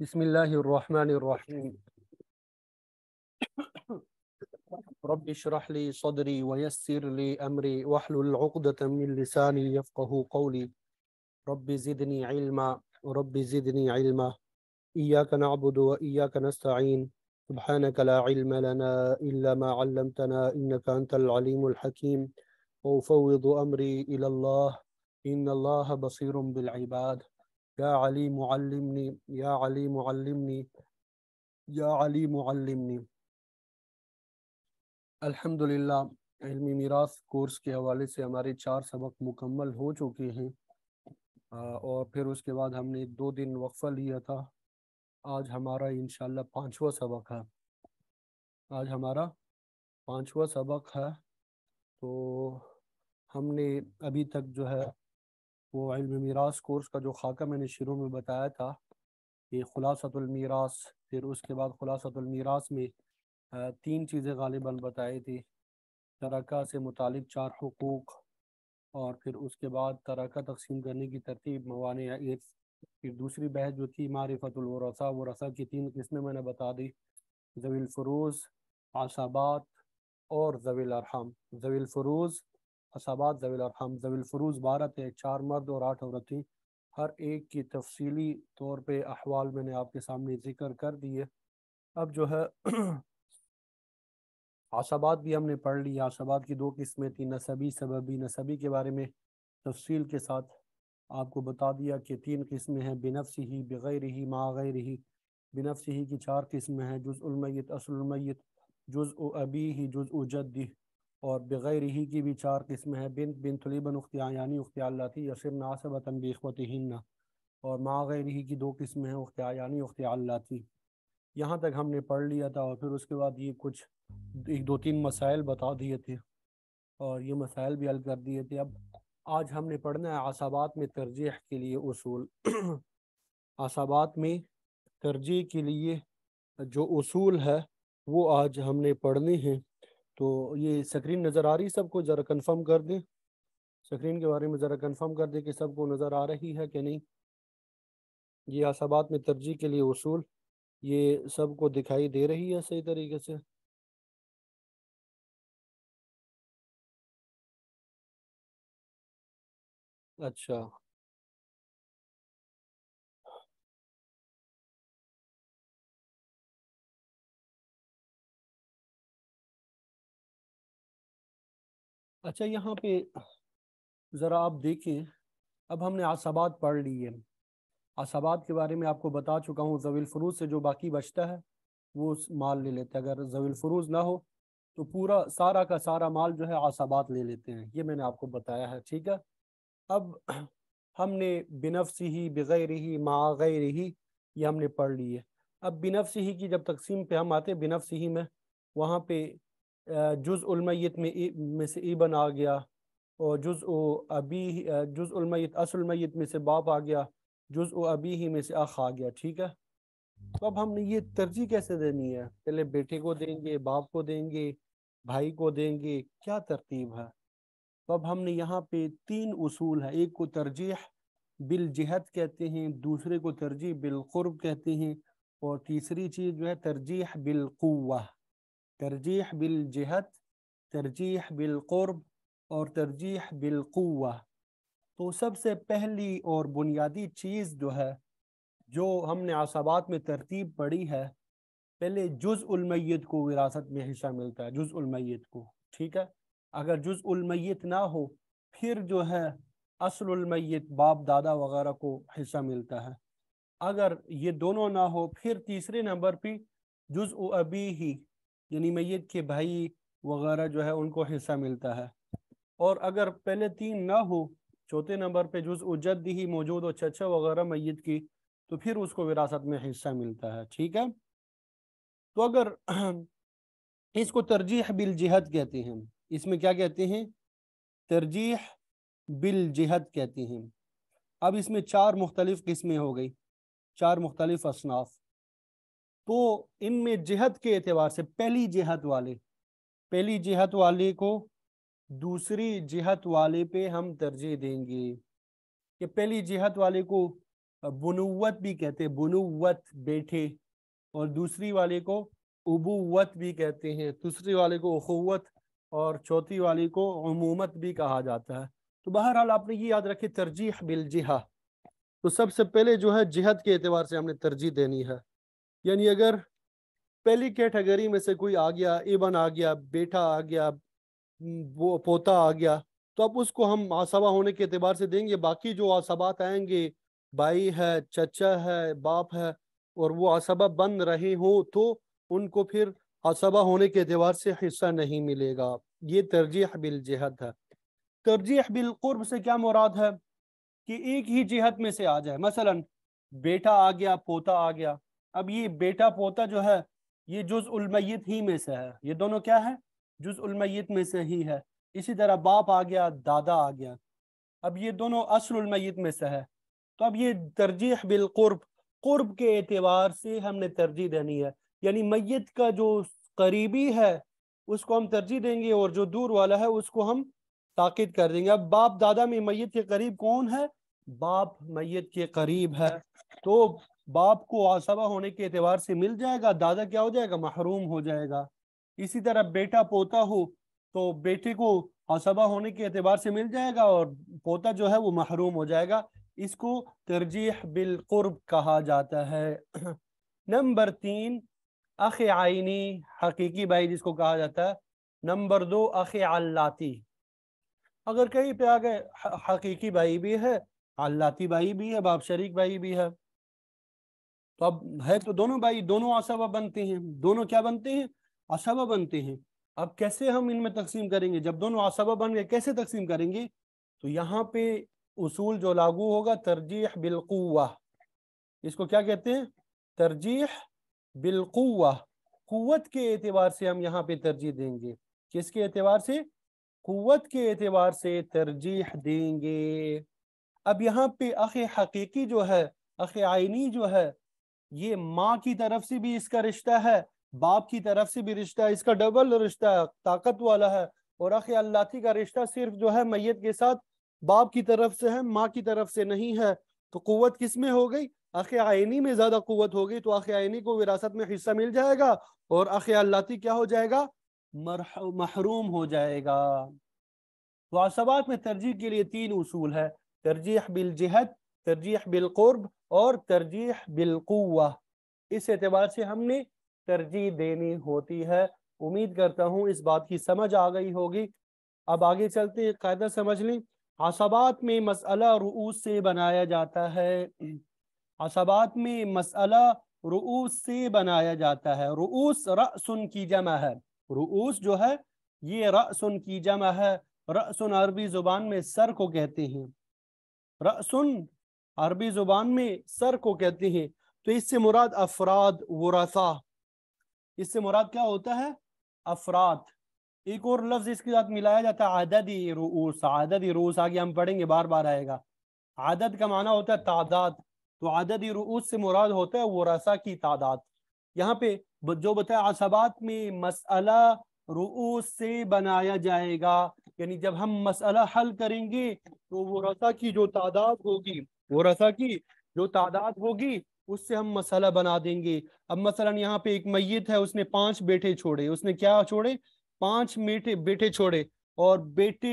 بسم الله الرحمن الرحيم رب اشرح لي صدري ويسر لي أمري واحلل عقدة من لساني يفقه قولي رب زدني علما رب زدني علما إياك نعبد وإياك نستعين سبحانك لا علم لنا إلا ما علمتنا إنك أنت العليم الحكيم وأفوض أمري إلى الله إن الله بصير بالعباد या अली मुअल्लिमनी या अली मुअल्लिमनी या अली मुअल्लिमनी अल्हम्दुलिल्लाह इल्मी मीरास कोर्स के हवाले से हमारे चार सबक मुकम्मल हो चुके हैं और फिर उसके बाद हमने दो दिन वक्फ़ा लिया था आज हमारा इन पाँचवा सबक है आज हमारा पाँचवा सबक है तो हमने अभी तक जो है वो इल्म मीरास कोर्स का जो खाका मैंने शुरू में बताया था ये ख़ुलासतमीरास फिर उसके बाद खुलासतुलमीरास में तीन चीज़ें गालिबा बताई थी तरका से मुतल चार हकूक़ और फिर उसके बाद तरका तकसीम करने की तरतीब मवान एक फिर दूसरी बहस जो थी मारफतलवरसा व रसा की तीन किस्में मैंने बता दी जवील फ़रूज़ आसाबात और जवील अरहम जवील असाबात जवील और हम जवील फ़रूज़ भारत है चार मर्द और आठ औरत थी हर एक की तफसीली तौर पर अहवाल मैंने आपके सामने जिक्र कर दिए अब जो है आसाबाद भी हमने पढ़ ली आसाबाद की दो किस्में थी नसबी सबबी नसबी के बारे में तफसील के साथ आपको बता दिया कि तीन किस्में हैं बिनफ्सी ही बग़ैर ही मागैर ही बिनफ्सी ही की चार किस्में हैं जुज़ उलमैत असलमैत जुज़ अबी ही जुज़ जद्दी और बग़ैर ही की भी चार किस्म हैं बिन बिन थलीबन उख्तिया यानी उख्तियाल्लाती यशर नासबा तनबीखवतिन और माँ गैर ही की दो किस्म हैं उख्तिया यानी उख्तियाल्लाती यहाँ तक हमने पढ़ लिया था और फिर उसके बाद ये कुछ एक दो तीन मसाइल बता दिए थे और ये मसाइल भी हल कर दिए थे अब आज हमने पढ़ना है आसाबात में तरजीह के लिए उसूल आसाबात में तरजीह के लिए जो उसूल है वो आज हमने पढ़ने हैं तो ये स्क्रीन नज़र आ रही सबको ज़रा कंफर्म कर दें स्क्रीन के बारे में ज़रा कंफर्म कर दें कि सबको नज़र आ रही है कि नहीं ये आसाबात में तरजीह के लिए उसूल ये सबको दिखाई दे रही है सही तरीके से अच्छा अच्छा यहाँ पे ज़रा आप देखें अब हमने आसाबाद पढ़ ली है आसाबाद के बारे में आपको बता चुका हूँ जवील फ़रूज से जो बाकी बचता है वो माल ले लेते हैं अगर जवील फ़रूज ना हो तो पूरा सारा का सारा माल जो है आसाबाद ले लेते हैं ये मैंने आपको बताया है ठीक है अब हमने बिनफ्स ही बग़ैर ही मागैर ही ये हमने पढ़ ली है अब बिनफ ही की जब तकसीम पे हम आते हैं बिनफ ही में वहाँ पे जुज़मैत में में से ई बन आ गया और जुज़ अबी जुज़मैत असलमैत में से बाप आ गया जुज़ अबी ही में से अख आ गया ठीक है तो अब हमने ये तरजीह कैसे देनी है पहले बेटे को देंगे बाप को देंगे भाई को देंगे क्या तरतीब है तो अब हमने यहाँ पे तीन उसूल है एक को तरजीह बिल जहत कहते हैं दूसरे को तरजीह बिलकुर्ब कहते हैं और तीसरी चीज़ जो है तरजीह बिलकुआ तरजीह जहत तरजीह बिलक़ुरब और तरजीह बिलकुवा तो सबसे पहली और बुनियादी चीज़ जो है जो हमने आसाबात में तरतीब पढ़ी है पहले जुज़मैत को विरासत में हिस्सा मिलता है जुज़मैत को ठीक है अगर जुज़मैत ना हो फिर जो है असलमैत बाप दादा वगैरह को हिस्सा मिलता है अगर ये दोनों ना हो फिर तीसरे नंबर पे जुज़ अबी ही यानी मैत के भाई वगैरह जो है उनको हिस्सा मिलता है और अगर पहले तीन ना हो चौथे नंबर पे जुज उजद ही मौजूद हो चचा वगैरह मैत की तो फिर उसको विरासत में हिस्सा मिलता है ठीक है तो अगर इसको तरजीह बिल जिहद कहते हैं इसमें क्या कहते हैं तरजीह बिल जिहद कहते हैं अब इसमें चार मुख्तलिफ किस्में हो गई चार मुख्तलिफ असनाफ तो इनमें जिहत के एतबार से पहली जिहत वाले पहली जिहत वाले को दूसरी जिहत वाले पे हम तरजीह देंगे कि पहली जिहत वाले को बनुवत भी कहते हैं बुनुवत बेटे और दूसरी वाले को उबुवत भी कहते हैं दूसरी वाले को अखुवत और चौथी वाले को अमूमत भी कहा जाता है तो बहरहाल आपने ये याद रखी तरजीह बिल जिहा तो सबसे पहले जो है जिहत के एतबार से हमने तरजीह देनी है यानी अगर पहली कैटेगरी में से कोई आ गया एबन आ गया बेटा आ गया वो पोता आ गया तो अब उसको हम आसबा होने के अतबार से देंगे बाकी जो आसबात आएंगे भाई है चचा है बाप है और वो आसबा बन रहे हों तो उनको फिर आसबा होने के अतबार से हिस्सा नहीं मिलेगा ये तरजीह बिल जहद है तरजीह कुर्ब से क्या मुराद है कि एक ही जिहत में से आ जाए मसलन बेटा आ गया पोता आ गया अब ये बेटा पोता जो है ये जुज उलमैत ही में से है ये दोनों क्या है जुज उलमैत में से ही है इसी तरह बाप आ गया दादा आ गया अब ये दोनों असलमैत में से है तो अब ये तरजीह बिलकुर्ब कुर्ब के एतवार से हमने तरजीह देनी है यानी मैत का जो करीबी है उसको हम तरजीह देंगे और जो दूर वाला है उसको हम ताक़द कर देंगे अब बाप दादा में मैत के करीब कौन है बाप मैत के करीब है तो बाप को आसबा होने के एतवार से मिल जाएगा दादा क्या हो जाएगा महरूम हो जाएगा इसी तरह बेटा पोता हो तो बेटे को आसबा होने के एतबार से मिल जाएगा और पोता जो है वो महरूम हो जाएगा इसको तरजीह बिलकुर्ब कहा जाता है नंबर तीन अख आइनी हकीकी भाई जिसको कहा जाता है नंबर दो अख अल्लाती अगर कहीं पे आ गए हकीकी भाई भी है अल्लाती भाई भी है बाप शरीक भाई भी है तो अब है तो दोनों भाई दोनों असबा बनते हैं दोनों क्या बनते हैं असभा बनते हैं अब कैसे हम इनमें तकसीम करेंगे जब दोनों असभा बन गए कैसे तकसीम करेंगे तो यहाँ पे उसूल जो लागू होगा तरजीह बिलकुआ इसको क्या कहते हैं तरजीह बिलकुआ कुत के एतबार से हम यहाँ पे तरजीह देंगे किसके एतबार से कुत के एतबार से तरजीह देंगे अब यहाँ पे अख हकीकी जो है अख आइनी जो है ये माँ की तरफ से भी इसका रिश्ता है बाप की तरफ से भी रिश्ता है इसका डबल रिश्ता है ताकत वाला है और अख अल्लाती का रिश्ता सिर्फ जो है मैयत के साथ बाप की तरफ से है माँ की तरफ से नहीं है तो कुत किस में हो गई अख आयनी में ज्यादा कुत हो गई तो अख आयनी को विरासत में हिस्सा मिल जाएगा और अख अल्लाती क्या हो जाएगा महरूम हो जाएगा तो वासबात में तरजीह के लिए तीन उसूल है तरजीह जहद तरजीह बिलकुर्ब और तरजीह बिलकुआ इस एतबार से हमने तरजीह देनी होती है उम्मीद करता हूँ इस बात की समझ आ गई होगी अब आगे चलते हैं कायदा समझ लें आसाबात में मसला रूस से बनाया जाता है आसाबात में मसला रूस से बनाया जाता है रूस रसन की जमा है रूस जो है ये रसन की जमा है रसन अरबी जुबान में सर को कहते हैं रसन अरबी जुबान में सर को कहते हैं तो इससे मुराद अफराद वरासा इससे मुराद क्या होता है अफराद एक और लफ्ज इसके साथ मिलाया जाता है आदद रूस आदद रूस आगे हम पढ़ेंगे बार बार आएगा आदत का माना होता है तादाद तो आदद रूस से मुराद होता है वरासा की तादाद यहाँ पे जो बताया आसबात में मसला रूस से बनाया जाएगा यानी जब हम मसला हल करेंगे तो वो रसा की जो तादाद होगी वो रसा की जो तादाद होगी उससे हम मसाला बना देंगे अब मसलन यहाँ पे एक मैयत है उसने पांच बेटे छोड़े उसने क्या छोड़े पांच बेटे बेटे छोड़े और बेटे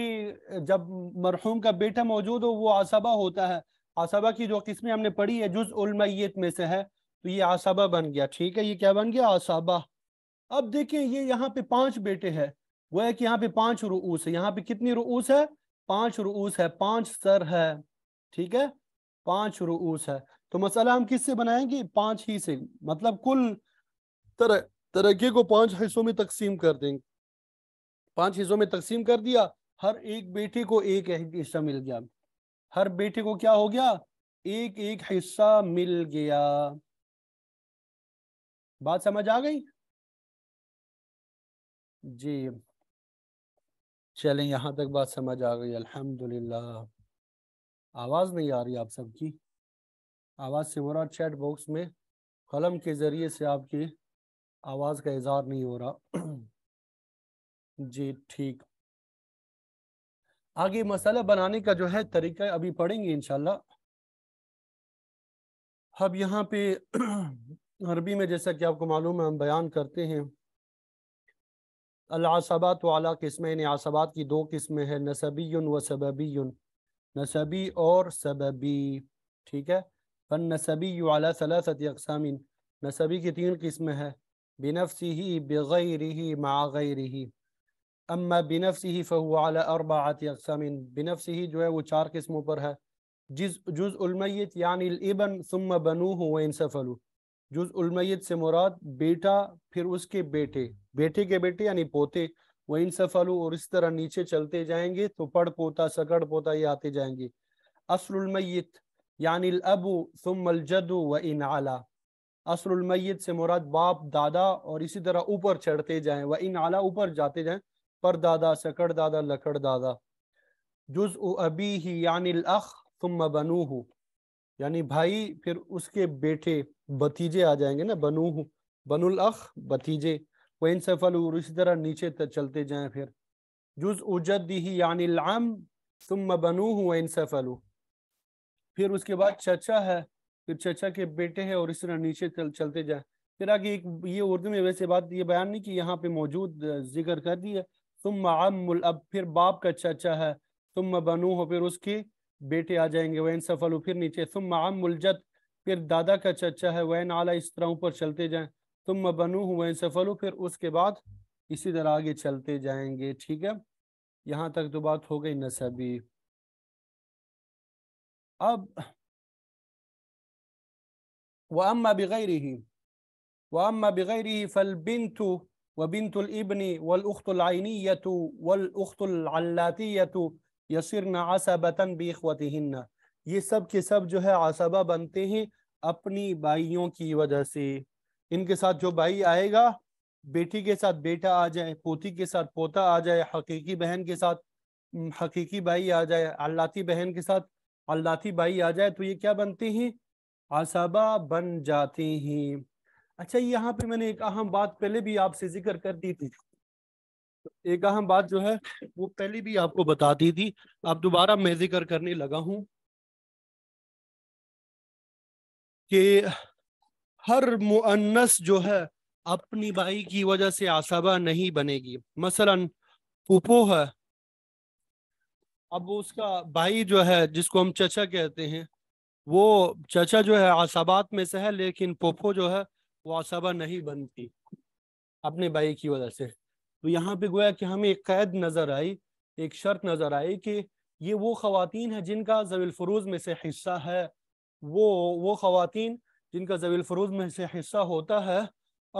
जब मरहूम का बेटा मौजूद हो वो आसबा होता है आसबा की जो किस्में हमने पढ़ी है जुज उलमैत में से है तो ये आसबा बन गया ठीक है ये क्या बन गया आसबा अब देखिए ये यहाँ पे पांच बेटे है वो है कि यहाँ पे पांच रूस है यहाँ पे कितनी रूस है पांच रूस है पांच सर है ठीक है पांच रूस है तो मसाला हम किससे बनाएंगे पांच ही से मतलब कुल तरह तरक्की को पांच हिस्सों में तकसीम कर देंगे पांच हिस्सों में तकसीम कर दिया हर एक बेटे को एक हिस्सा मिल गया हर बेटे को क्या हो गया एक एक हिस्सा मिल गया बात समझ आ गई जी चलें यहां तक बात समझ आ गई अल्हम्दुलिल्लाह आवाज़ नहीं आ रही आप सबकी आवाज़ से हो रहा चैट बॉक्स में कलम के ज़रिए से आपकी आवाज़ का इजहार नहीं हो रहा जी ठीक आगे मसाला बनाने का जो है तरीका अभी पढ़ेंगे इनशाला अब यहाँ पे अरबी में जैसा कि आपको मालूम है हम बयान करते हैं अलासबात वाला किस्में आसबात की दो किस्में हैं नसबी व सबबी नसबी और सबबी ठीक है फन नसबी सलासतम नसबी की तीन किस्म है बिनफसी ही बग़ैर रही मागैर रही अम्मा बिनफसी ही फ़हुआल अरबात अकसाम बिनफसी ही जो है वो चार किस्मों पर है जिस जुज़ुलमैत यानी इबन सुम बनू व जुज जुज़ुलमैत से मुराद बेटा फिर उसके बेटे बेटे के बेटे यानी पोते वही सफलू और इस तरह नीचे चलते जाएंगे तो पड़ पोता सकड़ पोता ये आते जाएंगे असलमैत यानी अबू सुमल जदू व इन आला असलमैत से मुराद बाप दादा और इसी तरह ऊपर चढ़ते जाए व इन आला ऊपर जाते जाए पर दादा सकड़ दादा लकड़ दादा जुज अबी ही यानी अख तुम बनूह यानी भाई फिर उसके बेटे भतीजे आ जाएंगे ना बनूह बनुल अख भतीजे वन सफल और इसी तरह नीचे चलते जाएं फिर जुज उजद ही यानी लाम तुम बनू वन सफल फिर उसके बाद चचा है फिर चचा के बेटे हैं और इस तरह नीचे चल, चलते जाए फिर आगे एक ये उर्दू में वैसे बात ये बयान नहीं कि यहाँ पे मौजूद जिक्र कर दिया तुम अमुल अब फिर बाप का चचा है तुम बनू हो फिर उसके बेटे आ जाएंगे वैन सफल हो फिर नीचे तुम अमुलजत फिर दादा का चचा है वैन आला इस तरह ऊपर चलते जाए तुम बनू हुए सफल फिर उसके बाद इसी तरह आगे चलते जाएंगे ठीक है यहाँ तक तो बात हो गई नसबी अब वम बगैर ही वम बगैर ही फल बिन तु व बिन तुलबनी वलख्तलाइनीत वलख्तलातियत यसर नसबतन बेखवतहन ये सब के सब जो है आसबा बनते हैं अपनी बाइयों की वजह से इनके साथ जो भाई आएगा बेटी के साथ बेटा आ जाए पोती के साथ पोता आ जाए हकीकी बहन के साथ हकीकी भाई आ जाए अल्लाती बहन के साथ अल्लाती भाई आ जाए तो ये क्या बनती हैं आसाबा बन जाती हैं अच्छा यहाँ पे मैंने एक अहम बात पहले भी आपसे जिक्र कर दी थी एक अहम बात जो है वो पहले भी आपको बता दी थी आप दोबारा मैं जिक्र करने लगा हूँ कि हर मुअन्नस जो है अपनी बाई की वजह से आसाबा नहीं बनेगी मसलन पुपो है अब उसका भाई जो है जिसको हम चचा कहते हैं वो चचा जो है आसाबात में से है लेकिन पोपो जो है वो आसाबा नहीं बनती अपने भाई की वजह से तो यहाँ पे गोया कि हमें एक कैद नज़र आई एक शर्त नज़र आई कि ये वो ख़वातीन है जिनका फरूज में से हिस्सा है वो वो ख़वातीन जिनका जवील फरूज में से हिस्सा होता है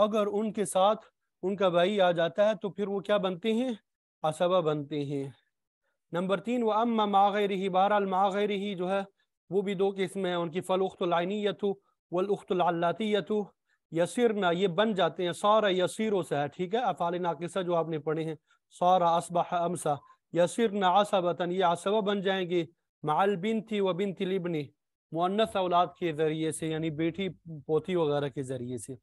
अगर उनके साथ उनका भाई आ जाता है तो फिर वो क्या बनते हैं असबा बनते हैं नंबर तीन वो अम्मा मागैर ही बहरहाल मागैर ही जो है वो भी दो किस्में हैं उनकी फ़लख्तलाइनीतु वलख्तलातीतु यसर ना ये बन जाते हैं सारा यसीरों से है ठीक है अफ़ाल नाकिसा जो आपने पढ़े हैं सारा असबा अमसा यसर ना आसाबतन ये आसबा बन जाएंगे माल बिन थी व बिन थी लिबनी मुनस औलाद के ज़रिए से यानी बेटी पोती वगैरह के ज़रिए से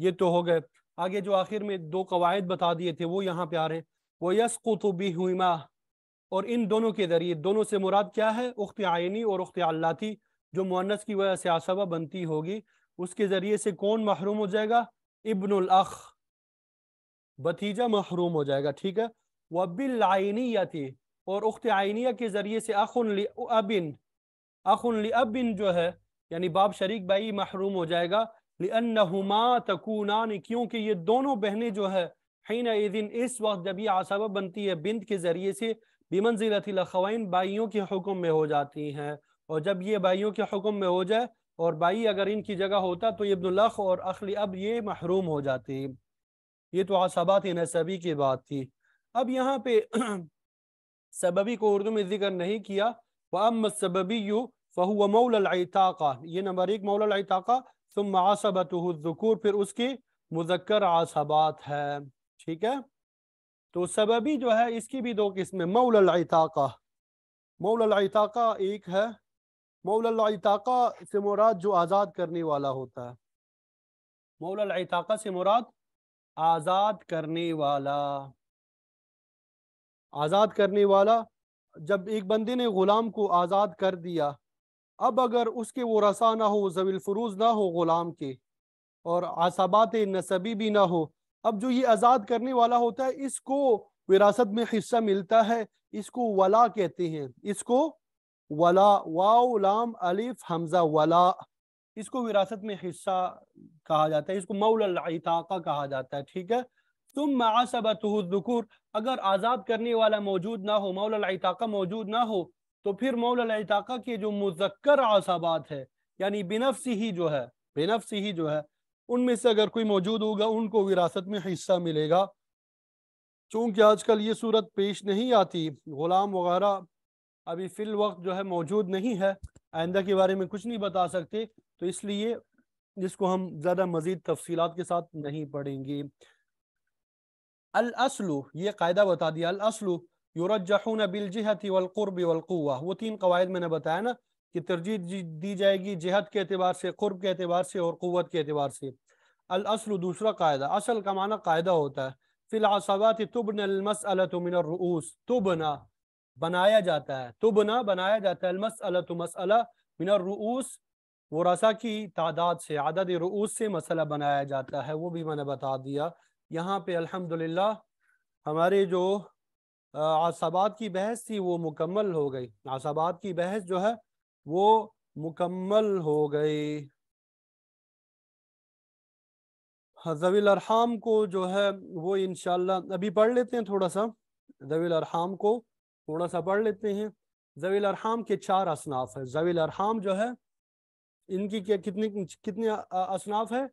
ये तो हो गए आगे जो आखिर में दो कवायद बता दिए थे वो यहाँ पे आ रहे हैं वो यस कुतुबी हुईमा और इन दोनों के ज़रिए दोनों से मुराद क्या है उख्त आयनी और उख्त अल्लाती जो मुनस की वजह से आसबा बनती होगी उसके ज़रिए से कौन महरूम हो जाएगा इब्नख भतीजा महरूम हो जाएगा ठीक है वबिल आइनी या थी और उख्त आयनिया के ज़रिए से अखन अबिन अखुन अबिन जो है यानी बाप शरीक भाई महरूम हो जाएगा क्योंकि ये दोनों बहनें जो है दिन इस वक्त जब ये आसबा बनती है बिंद के ज़रिए से बिमंजिलतिल खवाइन भाइयों के हुक्म में हो जाती हैं और जब ये भाइयों के हुक्म में हो जाए और भाई अगर इनकी जगह होता तो इब्नलख और अखली अब ये महरूम हो जाती ये तो आसबा थी नसबी की बात थी अब यहाँ पे सबबी को उर्दू में जिक्र नहीं किया वमसबी फ़हु मौलताक़ा ये नंबर एक मौलताक़ा तुम आसबतुर फिर उसकी मुजक्कर आसबात है ठीक है तो सबबी जो है इसकी भी दो किस्में मौलताक़ा मौलताक़ा एक है मौलताक़ा से मुराद जो आज़ाद करने वाला होता है मौलताक़ा से मुराद आज़ाद करने वाला आज़ाद करने वाला जब एक बंदे ने ग़ुलाम को आज़ाद कर दिया अब अगर उसके वो रसा ना हो फरूज ना हो ग़ुलाम के और आसाबात नसबी भी ना हो अब जो ये आज़ाद करने वाला होता है इसको विरासत में हिस्सा मिलता है इसको वला कहते हैं इसको वला वाओ लाम अलिफ हमज़ा वला इसको विरासत में हिस्सा कहा जाता है इसको मऊलता कहा जाता है ठीक है तुम मासबतुर अगर आज़ाद करने वाला मौजूद ना हो मौलाका मौजूद ना हो तो फिर मौलाका के जो मुजक्कर आसाबात है यानी बिनफ्स ही जो है बेनफ्स ही जो है उनमें से अगर कोई मौजूद होगा उनको विरासत में हिस्सा मिलेगा चूँकि आजकल ये सूरत पेश नहीं आती ग़ुलाम वगैरह अभी फ़िल वक्त जो है मौजूद नहीं है आइंदा के बारे में कुछ नहीं बता सकते तो इसलिए जिसको हम ज़्यादा मज़ीद तफसीत के साथ नहीं पढ़ेंगे अल असलू ये कायदा बता दिया अल असलू युरजहून बिल जिहत वलक़ुरब वलकुआ वो तीन कवायद मैंने बताया ना कि तरजीह दी जाएगी जहत के अतबार से कुर्ब के अतबार से और क़वत के अतबार से अल असलू दूसरा कायदा असल का माना कायदा होता है फ़िलसाबात तुबनमसलतमिनरूस तुबना बनाया जाता है तुबना बनाया जाता है अलमसलतमसला मिनरूस वो रसा की तादाद से आदद रूस से मसला बनाया जाता है वो भी मैंने बता दिया यहाँ पे अल्हम्दुलिल्लाह हमारे जो आसाबात की बहस थी वो मुकम्मल हो गई आसाबात की बहस जो है वो मुकम्मल हो गई जवील अरहाम को जो है वो इनशाला अभी पढ़ लेते हैं थोड़ा सा जवील अरहाम को थोड़ा सा पढ़ लेते हैं जवील अरहाम के चार असनाफ है जवील अरहाम जो है इनकी क्या कितनी कितने असनाफ है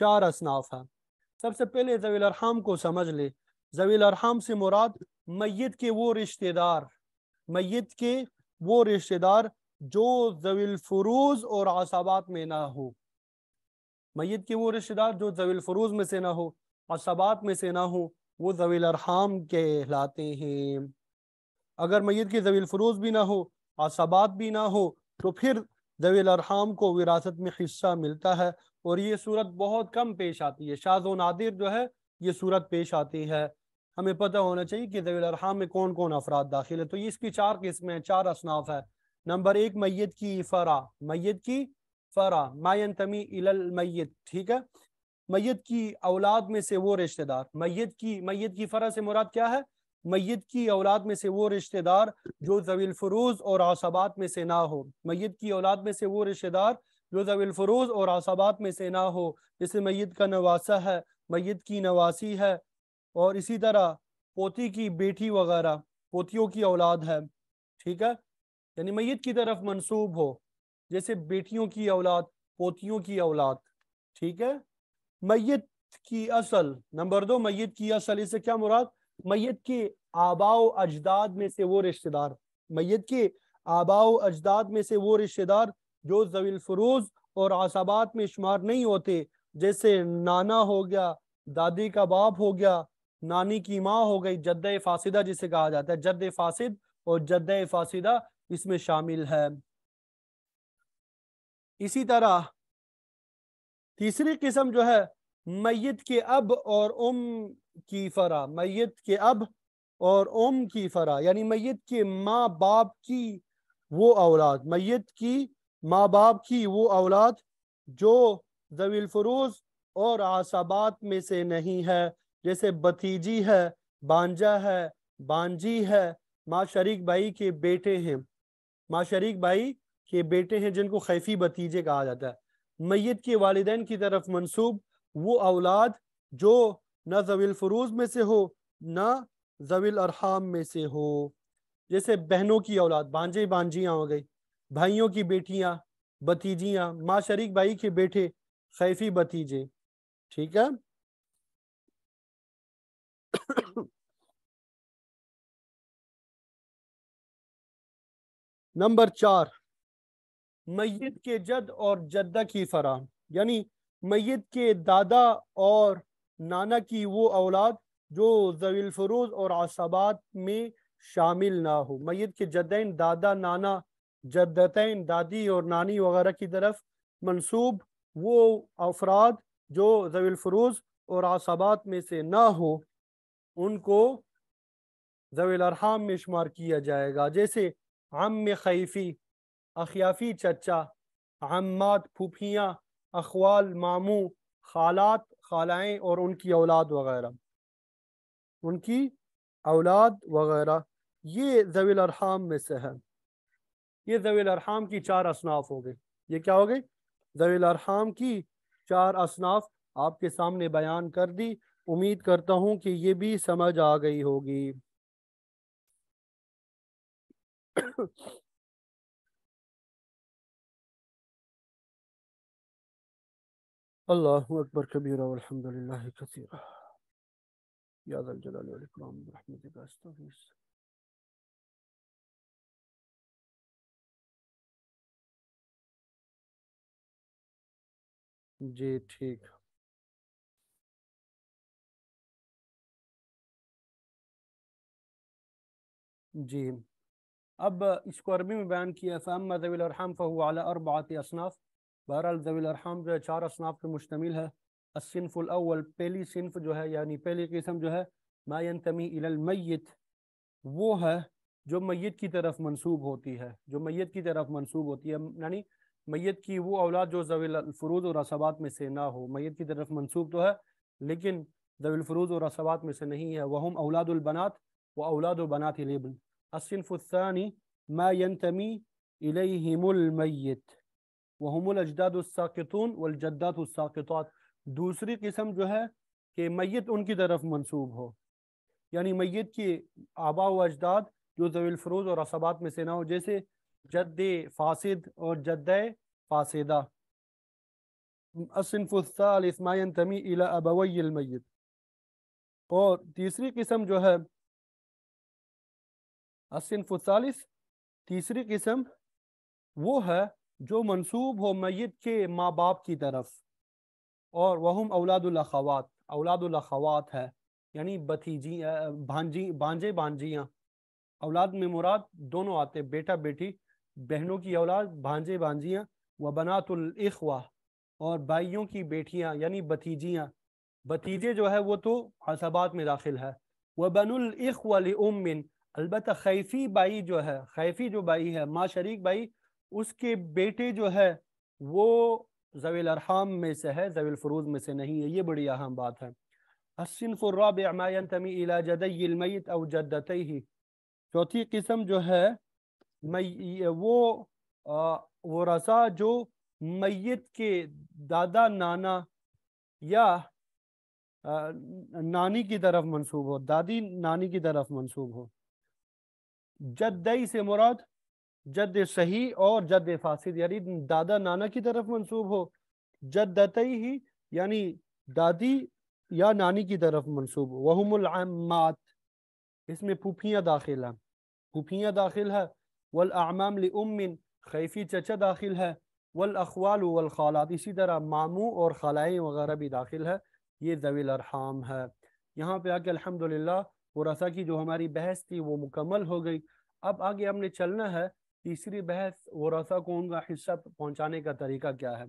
चार असनाफ है सबसे पहले जवील अरहम को समझ ले जवील अरहम से मुराद मैत के वो रिश्तेदार मैत के वो रिश्तेदार जो जवील फरूज और आसाबात में ना हो मैत के वो रिश्तेदार जो जवील फरूज में से ना हो आसाबात में से ना हो वो जवील अरहम कहलाते हैं अगर मैत के जवील फरूज भी ना हो आसाबात भी ना हो तो फिर जवीलरहम को विरासत में हिस्सा मिलता है और ये सूरत बहुत कम पेश आती है शाज नादिर जो है ये सूरत पेश आती है हमें पता होना चाहिए कि अरहाम में कौन कौन अफराद दाखिल है तो ये इसकी चार किस्में चार असनाफ है नंबर एक मैत की फ़रा मैत की फ़रा मायन तमी मैत ठीक है मैत की औलाद में से वो रिश्तेदार मैत की मैत की फ़रा से मुराद क्या है मैत की औलाद में से वो रिश्तेदार जो जवील फरोज और आसाबात में से ना हो मैत की औलाद में से वो रिश्तेदार जो जवील फरोज और आसाबात में से ना हो जैसे मैत का नवासा है मैत की नवासी है और इसी तरह पोती की बेटी वगैरह पोतियों की औलाद है ठीक है यानी मैत की तरफ मनसूब हो जैसे बेटियों की औलाद पोतियों की औलाद ठीक है मैत की असल नंबर दो मैत की असल इससे क्या मुराद मैत के आबाओ अजदाद में से वो रिश्तेदार मैत के आबाओ अजदाद में से वो रिश्तेदार जो जवील फरोज और आसाबात में शुमार नहीं होते जैसे नाना हो गया दादी का बाप हो गया नानी की माँ हो गई जद्द फासिदा जिसे कहा जाता है जद फासिद और जद्द फासिदा इसमें शामिल है इसी तरह तीसरी किस्म जो है मैत के अब और उम की फरा मैत के अब और उम की फरा यानी मैत के माँ बाप की वो औलाद मैत की माँ बाप की वो औलाद जो जवीलफरूज और आसाबात में से नहीं है जैसे भतीजी है बांजा है बांजी है माँ शरीक भाई के बेटे हैं माँ शरीक भाई के बेटे हैं जिनको खैफी भतीजे कहा जाता है मैत के वालदेन की तरफ मंसूब वो औलाद जो ना जवील फरूज में से हो न जवील अरहाम में से हो जैसे बहनों की औलाद भांजे भांजियाँ हो गई भाइयों की बेटियाँ भतीजियाँ माँ शरीक भाई के बेटे खैफी भतीजे ठीक है नंबर चार मैत के जद और जद्दा की फराम यानी मैत के दादा और नाना की वो औलाद जो जवीलफरोज और आसाबाद में शामिल ना हो मैत के जदैन दादा नाना जदतैन दादी और नानी वगैरह की तरफ मनसूब वो अफराद जो जवीलफरोज और आसाबात में से ना हो उनको जवील अरहाम में शुमार किया जाएगा जैसे आम खैफी अखियाफी चचा अम्मात फूफियाँ अखवाल मामू खालात खालाएँ और उनकी औलाद वगैरह उनकी औलाद वगैरह ये जवील अरहाम में से है ये जवील अरहाम की चार असनाफ हो गए ये क्या हो गए जवील अरहाम की चार असनाफ आपके सामने बयान कर दी उम्मीद करता हूँ कि ये भी समझ आ गई होगी الله أكبر كبيرة والحمد لله كثيرة يا ذا الجلال والإكرام برحمتك أستغيث جي ٹھیک جی اب اس کو عربی میں بیان کیا فہم مذہب الرحم فہو علی اصناف बहरहाल अरहम जो है चार असनाफ पर मुश्तमिल है अव्वल पहली सिनफ जो है यानी पहली किस्म जो है मायन तमी इलमैत वो है जो मैत की तरफ मंसूब होती है जो मैत की तरफ मंसूब होती है यानी मैत की वो औलाद जो जवीलफरूज और असबात में से ना हो मैत की तरफ मंसूब तो है लेकिन जवीलफरूज और असबात में से नहीं है वहम औलादुलबनात व औलादुलबनात लेबन असनफ़ानी मायन तमी इलमैत वहमुल अजदादाकतून वलजदात दूसरी किस्म जो है कि मैत उनकी तरफ मंसूब हो यानी मैत की आबा व अजदाद जो जवीलफरोज और असबात में से ना हो जैसे जद फासिद और जद फासिदा असनफ़ुस्मायन तमी अला और तीसरी किस्म जो है असनफ़ुसालिस तीसरी किस्म वो है जो मनसूब हो मैत के माँ बाप की तरफ और वहम औलादुल्खवात औलादुल्खवात है यानी भतीजी भांजी भांजे भांजियाँ औलाद में मुराद दोनों आते बेटा बेटी बहनों की औलाद भांजे भांजियाँ व बनातुलखवा और भाइयों की बेटियाँ यानी भतीजियाँ भतीजे जो है वो तो असबात में दाखिल है वह बनखवा उमिन अलबत् खैफी बाई जो है खैफी जो बाई है माँ शरीक बाई उसके बेटे जो है वो जवील अरहाम में से है जवील फ़रूज में से नहीं है ये बड़ी अहम बात है हसिनफ़ुर्राबमायनतमी इला जदैलमैत और जदत ही चौथी किस्म जो है वो आ, वो रसा जो मैत के दादा नाना या आ, नानी की तरफ मंसूब हो दादी नानी की तरफ मंसूब हो जद्दई से मुराद जद सही और जद फासिद यानी दादा नाना की तरफ मंसूब हो जद दतई ही यानी दादी या नानी की तरफ मंसूब हो वहमत इसमें पुफियाँ दाखिल हैं पुफियाँ दाखिल है वल आमाम उमिन खैफी चचा दाखिल है वल अखवाल वल खालात इसी तरह मामू और खलाएँ वगैरह भी दाखिल है ये जवील अरहम है यहाँ पे आके अलहमदिल्ला अल्हम्दुलिल्लाह रसा की जो हमारी बहस थी वो मुकम्मल हो गई अब आगे हमने चलना है तीसरी बहस वसा को उनका हिस्सा पहुंचाने का तरीका क्या है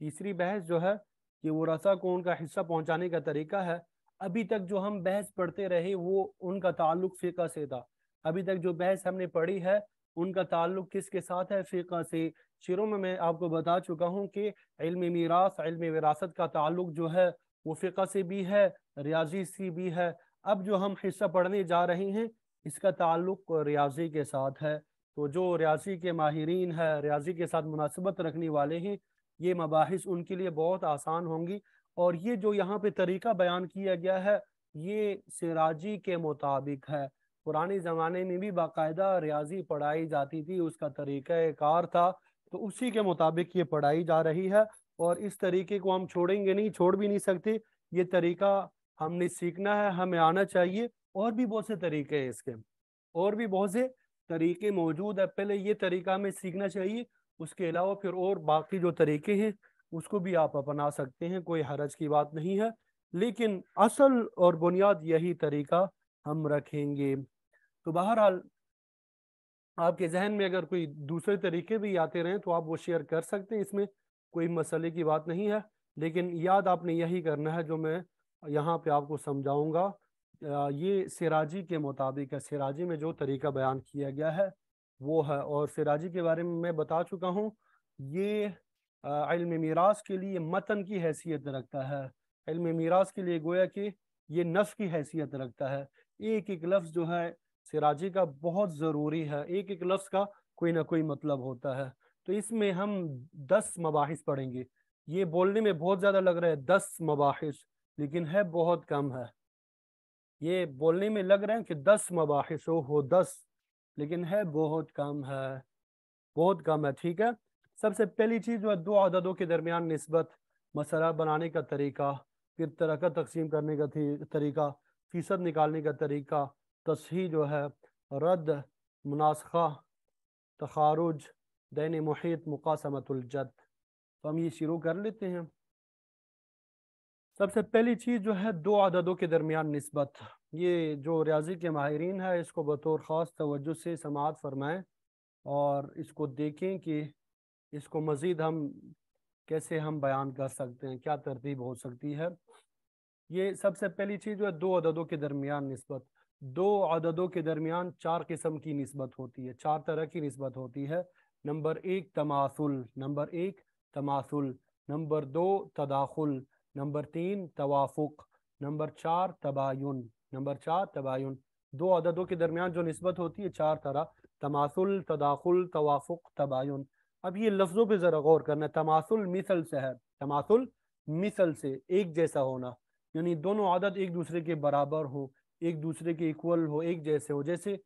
तीसरी बहस जो है कि वसा को उनका हिस्सा पहुंचाने का तरीका है अभी तक जो हम बहस पढ़ते रहे वो उनका ताल्लुक फ़िका से था अभी तक जो बहस हमने पढ़ी है उनका ताल्लुक किसके साथ है फ़िका से शुरू में मैं आपको बता चुका हूँ कि इल्म मीरास इल्म विरासत का ताल्लुक जो है वो फ़िका से भी है रियाजी से भी है अब जो हम हिस्सा पढ़ने जा रहे हैं इसका ताल्लुक रियाजी के साथ है तो जो रियाजी के माहरीन है रियाजी के साथ मुनासिबत रखने वाले हैं ये मबास उनके लिए बहुत आसान होंगी और ये जो यहाँ पे तरीका बयान किया गया है ये सिराजी के मुताबिक है पुराने ज़माने में भी बाकायदा रियाजी पढ़ाई जाती थी उसका तरीका कार था तो उसी के मुताबिक ये पढ़ाई जा रही है और इस तरीके को हम छोड़ेंगे नहीं छोड़ भी नहीं सकते ये तरीका हमने सीखना है हमें आना चाहिए और भी बहुत से तरीके हैं इसके और भी बहुत से तरीके मौजूद है पहले ये तरीका हमें सीखना चाहिए उसके अलावा फिर और बाकी जो तरीके हैं उसको भी आप अपना सकते हैं कोई हरज की बात नहीं है लेकिन असल और बुनियाद यही तरीका हम रखेंगे तो बहरहाल आपके जहन में अगर कोई दूसरे तरीके भी आते रहें तो आप वो शेयर कर सकते हैं इसमें कोई मसले की बात नहीं है लेकिन याद आपने यही करना है जो मैं यहाँ पे आपको समझाऊंगा ये सिराजी के मुताबिक है सिराजी में जो तरीका बयान किया गया है वो है और सिराजी के बारे में मैं बता चुका हूँ ये इल्म मीरास के लिए मतन की हैसियत रखता है इल्म मीरास के लिए गोया कि ये नफ़ की हैसियत रखता है एक एक लफ्ज़ जो है सिराजी का बहुत ज़रूरी है एक एक लफ्ज़ का कोई ना कोई मतलब होता है तो इसमें हम दस मबाहिस पढ़ेंगे ये बोलने में बहुत ज़्यादा लग रहा है दस मबाहिस लेकिन है बहुत कम है ये बोलने में लग रहे हैं कि दस मबाहिसो हो दस लेकिन है बहुत कम है बहुत कम है ठीक है सबसे पहली चीज़ जो है दो अददों के दरमियान नस्बत मसला बनाने का तरीका फिर तरक़त तकसीम करने का तरीका फ़ीसद निकालने का तरीका तसही जो है रद्द मुनासखा तखारुज दैन मुहित मुकासमतुलजद तो हम ये शुरू कर लेते हैं सबसे पहली चीज़ जो है दो अददों के दरमियान नस्बत ये जो रियाजी के माहरीन है इसको बतौर ख़ास तवज्जो से समात फरमाएँ और इसको देखें कि इसको मज़ीद हम कैसे हम बयान कर सकते हैं क्या तरतीब हो सकती है ये सबसे पहली चीज़ जो है दो अददों के दरमियान नस्बत दो अददों के दरमियान चार किस्म की नस्बत होती है चार तरह की नस्बत होती है नंबर एक तमासुल नंबर एक तमासुल नंबर दो तदाखुल नंबर तीन तवाफुक नंबर चार तबायुन नंबर चार तबायुन दो अददों के दरमियान जो नस्बत होती है चार तरह तमासुल तदाखुल तवाफुक तबायुन अब ये लफ्ज़ों पे ज़रा गौर करना तमासुल मिसल से है तमासुल मिसल से एक जैसा होना यानी दोनों आदत एक दूसरे के बराबर हो एक दूसरे के इक्वल हो एक जैसे हो जैसे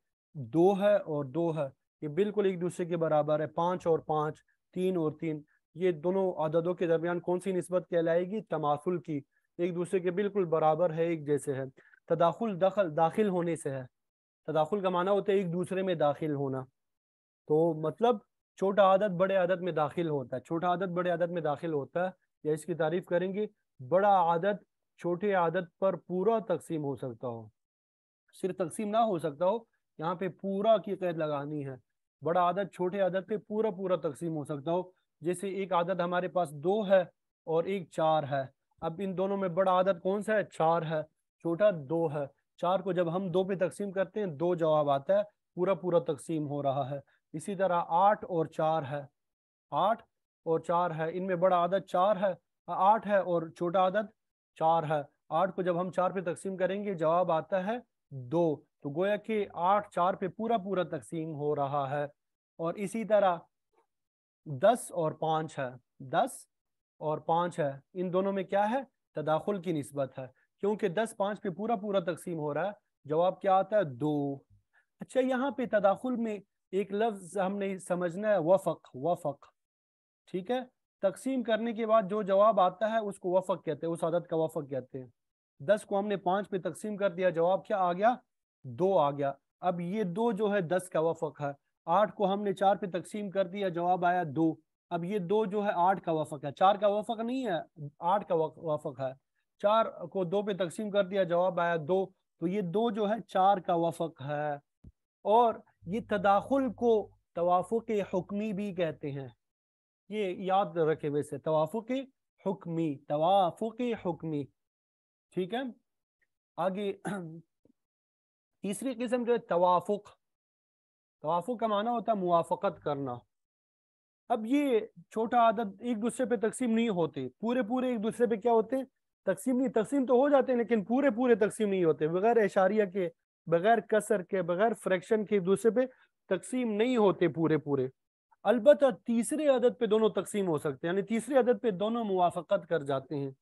दो है और दो है ये बिल्कुल एक दूसरे के बराबर है पाँच और पाँच तीन और तीन ये दोनों आदतों के दरमियान कौन सी नस्बत कहलाएगी तमासुल की एक दूसरे के बिल्कुल बराबर है एक जैसे है तदाखुल दखल दाखिल होने से है तदाखुल का माना होता है एक दूसरे में दाखिल होना तो मतलब छोटा आदत बड़े आदत में दाखिल होता है छोटा आदत बड़े आदत में दाखिल होता है या इसकी तारीफ करेंगे बड़ा आदत छोटे आदत पर पूरा तकसीम हो सकता हो सिर्फ तकसीम ना हो सकता हो यहाँ पे पूरा की कैद लगानी है बड़ा आदत छोटे आदत पे पूरा पूरा तकसीम हो सकता हो जैसे एक आदत हमारे पास दो है और एक चार है अब इन दोनों में बड़ा आदत कौन सा है चार है छोटा दो है चार को जब हम दो पे तकसीम करते हैं दो जवाब आता है पूरा पूरा तकसीम हो रहा है इसी तरह आठ और चार है आठ और चार है इनमें बड़ा आदत चार है आठ है और छोटा आदत चार है आठ को जब हम चार पे तकसीम करेंगे जवाब आता है दो तो गोया कि आठ चार पे पूरा पूरा तकसीम हो रहा है और इसी तरह दस और पाँच है दस और पाँच है इन दोनों में क्या है तदाखुल की नस्बत है क्योंकि दस पाँच पे पूरा पूरा तकसीम हो रहा है जवाब क्या आता है दो अच्छा यहाँ पे तदाखुल में एक लफ्ज हमने समझना है वफ़क वफ़क ठीक है तकसीम करने के बाद जो जवाब आता है उसको वफ़क कहते हैं उस आदत का वफ़क कहते हैं दस को हमने पाँच पे तकसीम कर दिया जवाब क्या आ गया दो आ गया अब ये दो जो है दस का वफ़क है आठ को हमने चार पे तकसीम कर दिया जवाब आया दो अब ये दो जो है आठ का वफक है चार का वफक नहीं है आठ का वफक है चार को दो पे तकसीम कर दिया जवाब आया दो तो ये दो जो है चार का वफक है और ये तदाखुल को तवाफ़ुक हुक्मी भी कहते हैं ये याद रखे वैसे तवाफ़ुक हुक्मी तवाफ़ुक हुक्मी ठीक है आगे तीसरी किस्म जो है तवाफ़ुक तवाफ़ु का माना होता है मुआफ़त करना अब ये छोटा आदत एक दूसरे पे तकसीम नहीं होते पूरे पूरे एक दूसरे पे क्या होते तकसीम नहीं तकसीम तो हो जाते हैं लेकिन पूरे पूरे तकसीम नहीं होते बगैर इशारिया के बगैर कसर के बगैर फ्रैक्शन के एक दूसरे पे तकसीम नहीं होते पूरे पूरे अलबत्त तीसरे अदद पे दोनों तकसीम हो सकते हैं यानी तीसरे अदद पे दोनों मुआफ़त कर जाते हैं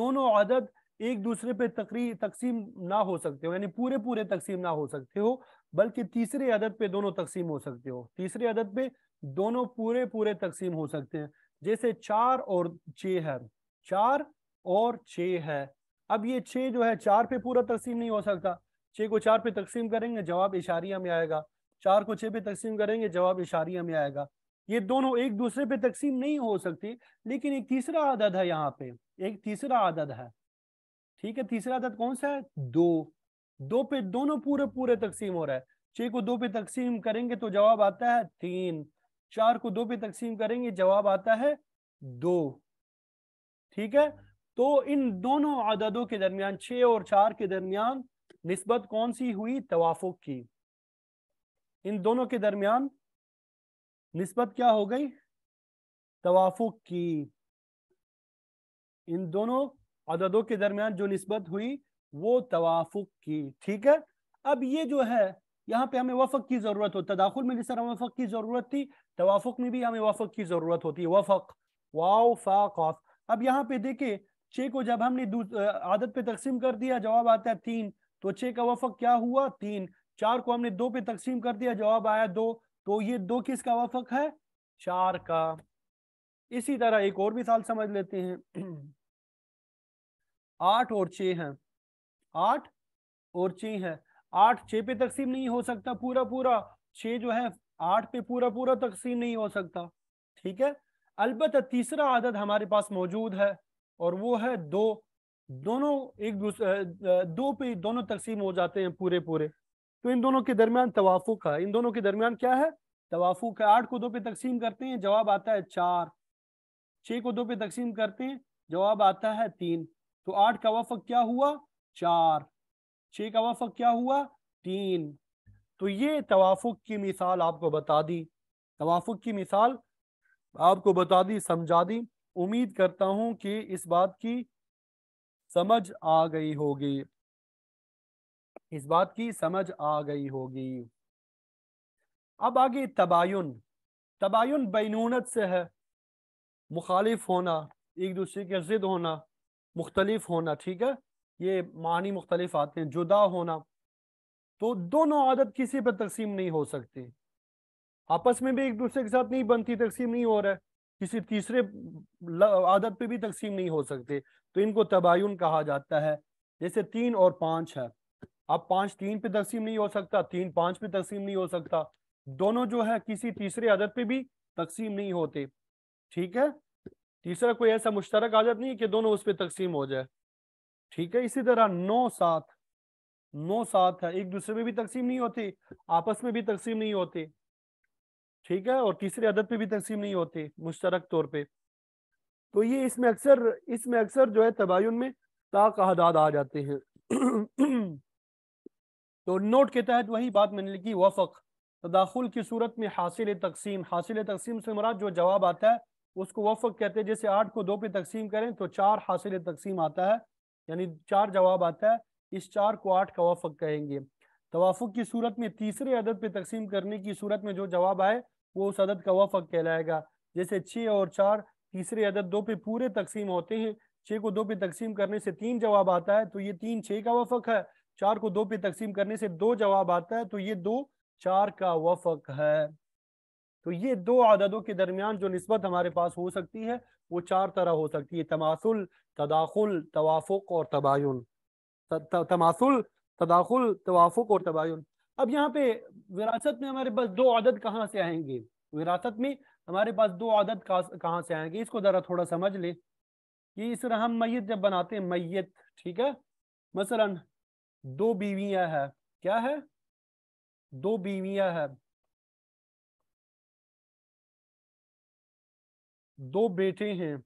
दोनों आदद एक दूसरे पे तकरी तकसीम ना हो सकते हो यानी पूरे पूरे तकसीम ना हो सकते हो बल्कि तीसरे अदद पे दोनों तकसीम हो सकते हो तीसरे अदद पे दोनों पूरे पूरे तकसीम हो सकते हैं जैसे चार और छ है चार और छ है अब ये छ जो है चार पे पूरा तकसीम नहीं हो सकता छ को चार पे तकसीम करेंगे जवाब इशारिया में आएगा चार को छः पे तकसीम करेंगे जवाब इशारिया में आएगा ये दोनों एक दूसरे पे तकसीम नहीं हो सकती लेकिन एक तीसरा आदद है यहाँ पे एक तीसरा आदद है ठीक है तीसरा अदद कौन सा है दो दो पे दोनों पूरे पूरे तकसीम हो रहा है छह को दो पे तकसीम करेंगे तो जवाब आता है तीन चार को दो पे तकसीम करेंगे जवाब आता है दो ठीक है तो इन दोनों अददों के दरमियान छ और चार के दरमियान नस्बत कौन सी हुई तवाफुक की इन दोनों के दरमियान नस्बत क्या हो गई तवाफुक की इन दोनों अददों के दरमियान जो नस्बत हुई वो तवाफुक की ठीक है अब ये जो है यहाँ पे हमें वफक की जरूरत हो तदाखुल में जिस तरह वफक की जरूरत थी तवाफुक में भी हमें वफक की जरूरत होती है वफक वाओ फा अब यहाँ पे देखे छे को जब हमने आदत पे तकसीम कर दिया जवाब आता है तीन तो छे का वफक क्या हुआ तीन चार को हमने दो पे तकसीम कर दिया जवाब आया दो तो ये दो किसका वफक है चार का इसी तरह एक और मिसाल समझ लेते हैं आठ और छ हैं आठ और छ हैं आठ छ पे तकसीम नहीं हो सकता पूरा पूरा छ जो है आठ पे पूरा पूरा तकसीम नहीं हो सकता ठीक है अलबत् तीसरा आदत हमारे पास मौजूद है और वो है दो दोनों एक दूसरे दो पे दोनों तकसीम हो जाते हैं पूरे पूरे तो इन दोनों के दरमियान तवाफुक है इन दोनों के दरमियान क्या है तवाफुक है आठ को दो पे तकसीम करते हैं जवाब आता है चार छः को दो पे तकसीम करते हैं जवाब आता है तीन तो आठ का वफक क्या हुआ चार छ का वफक क्या हुआ तीन तो ये तवाफुक की मिसाल आपको बता दी तवाफुक की मिसाल आपको बता दी समझा दी उम्मीद करता हूं कि इस बात की समझ आ गई होगी इस बात की समझ आ गई होगी अब आगे तबायुन तबायुन बैनूनत से है मुखालिफ होना एक दूसरे के जिद होना मुख्तलिफ होना ठीक है ये मानी मुख्तलिफ आते हैं जुदा होना तो दोनों आदत किसी पर तकसीम नहीं हो सकती आपस में भी एक दूसरे के साथ नहीं बनती तकसीम नहीं हो रहा है किसी तीसरे आदत पे भी तकसीम नहीं हो सकते तो इनको तबायुन कहा जाता है जैसे तीन और पाँच है अब पाँच तीन पे तकसीम नहीं हो सकता तीन पाँच पे तकसीम नहीं हो सकता दोनों जो है किसी तीसरे आदत पे भी तकसीम नहीं होते ठीक है तीसरा कोई ऐसा मुश्तरक आदत नहीं है कि दोनों उस पर तकसीम हो जाए ठीक है इसी तरह नौ सात नौ सात है एक दूसरे में भी तकसीम नहीं होती आपस में भी तकसीम नहीं होती ठीक है और तीसरे अदद पे भी तकसीम नहीं होती मुश्तरक तौर पे तो ये इसमें अक्सर इसमें अक्सर जो है तबायन में ताकदाद आ जाते हैं तो नोट के तहत वही बात मैंने लिखी वफ़क तदाखुल की सूरत में हासिल तकसीम हासिल तकसीम से मराद जो जवाब आता है उसको वफक कहते हैं जैसे आठ को दो पे तकसीम करें तो चार हासिल तकसीम आता है यानी चार जवाब आता है इस चार को आठ का वफक कहेंगे तवाफुक की सूरत में तीसरे अदद पे तकसीम करने की सूरत में जो जवाब आए वो उस अदद का वफक कहलाएगा जैसे छः और चार तीसरे अदद दो पे पूरे तकसीम होते हैं छः को दो पे तकसीम करने से तीन जवाब आता है तो ये तीन छः का वफक है चार को दो पे तकसीम करने से दो जवाब आता है तो ये दो चार का वफक है तो ये दो आददों के दरमियान जो नस्बत हमारे पास हो सकती है वो चार तरह हो सकती है तमासुल तदाखुल तवाफ़ुक और तबायन तमासुल तदाखुल तवाफ़ुक और तबायन अब यहाँ पे विरासत में हमारे पास दो आदत कहाँ से आएंगे विरासत में हमारे पास दो आदत कहाँ से आएंगे इसको ज़रा थोड़ा समझ लें कि इस तरह हम मैत जब बनाते हैं मैत ठीक है मसलन दो बीवियाँ है क्या है दो बीवियाँ है दो बेटे हैं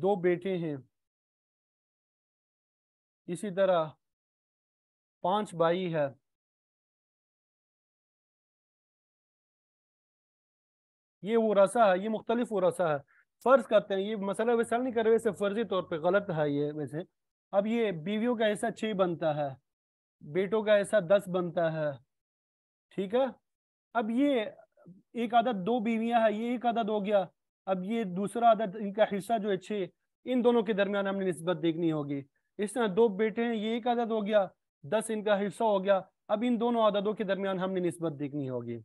दो बेटे हैं इसी तरह पांच भाई है ये वो रसा है ये मुख्तलिफ वो रसा है फर्ज करते हैं ये मसला वैसा नहीं कर रहे वैसे फर्जी तौर पे गलत है ये वैसे अब ये बीवियों का ऐसा छह बनता है बेटों का ऐसा दस बनता है ठीक है अब ये एक आदत दो बीवियां है ये एक आदत हो गया अब ये दूसरा आदत इनका हिस्सा जो है छे इन दोनों के दरमियान हमने नस्बत देखनी होगी इस तरह दो बेटे हैं ये एक आदत हो गया दस इनका हिस्सा हो गया अब इन दोनों आदतों के दरमियान हमने नस्बत देखनी होगी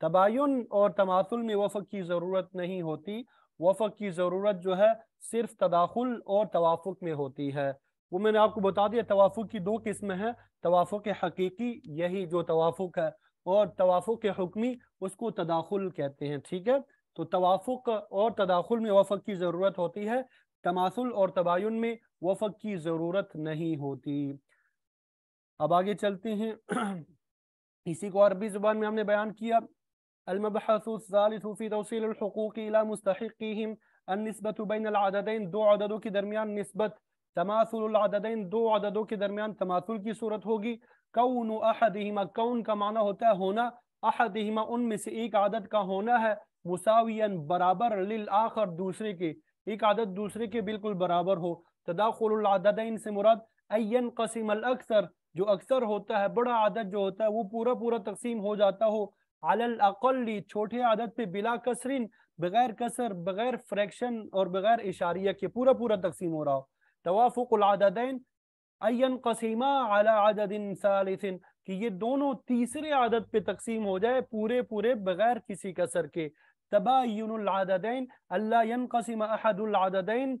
तबायन और तमाथुल में वफ़क की ज़रूरत नहीं होती वफ़क की ज़रूरत जो है सिर्फ तदाखुल और तवाफ़ुक में होती है वो मैंने आपको बता दिया तवाफ़ुक की दो किस्में हैं तवाफ़ुक हकीकी यही जो तवाफ़ुक है और तवाफ़ुक हुक्मी उसको तदाखुल कहते हैं ठीक है तो तवाफ़ुक और तदाखुल में वफ़क की ज़रूरत होती है तमासुल और तबायन में वफ़क की ज़रूरत नहीं होती अब आगे चलते हैं इसी को अरबी ज़ुबान में हमने बयान किया अलमबसूफ़ी तोसीलूक़ इलामस्तहम अनस्बत बैन अददैन दो अददों के दरमियान नस्बत तमासुलददैन दो अददों के दरमियान तमासुल की सूरत होगी कौन अहदहिमा कौन का माना होता है होना अहदहिमा उनमें से एक आदत का होना है मुसावियन बराबर लिल आखर दूसरे के एक आदत दूसरे के बिल्कुल बराबर हो तदाखुलदादीन से मुराद अयन कसीम अल अक्सर जो अक्सर होता है बड़ा आदत जो होता है वो पूरा पूरा तकसीम हो जाता हो अल अकल्ली छोटे आदत पे बिला कसरिन बगैर कसर बगैर फ्रैक्शन और बगैर इशारिया के पूरा पूरा तकसीम हो रहा हो तवाफ़ुल आददैन अयन कसीमा अला कि ये दोनों तीसरे आदत पे तकसीम हो जाए पूरे पूरे बगैर किसी कसर के तबायुनददैन अल्लान कसीम अहदुल्लादैन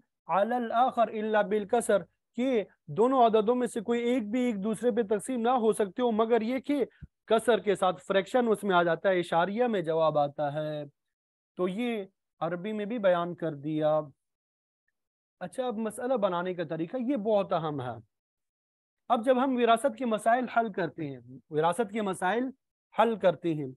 आखर बिलकसर कि दोनों आदतों में से कोई एक भी एक दूसरे पे तकसीम ना हो सकते हो मगर ये कि कसर के साथ फ्रैक्शन उसमें आ जाता है इशारिया में जवाब आता है तो ये अरबी में भी बयान कर दिया अच्छा अब मसला बनाने का तरीका ये बहुत अहम है अब जब हम विरासत के मसाइल हल करते हैं विरासत के मसाइल हल करते हैं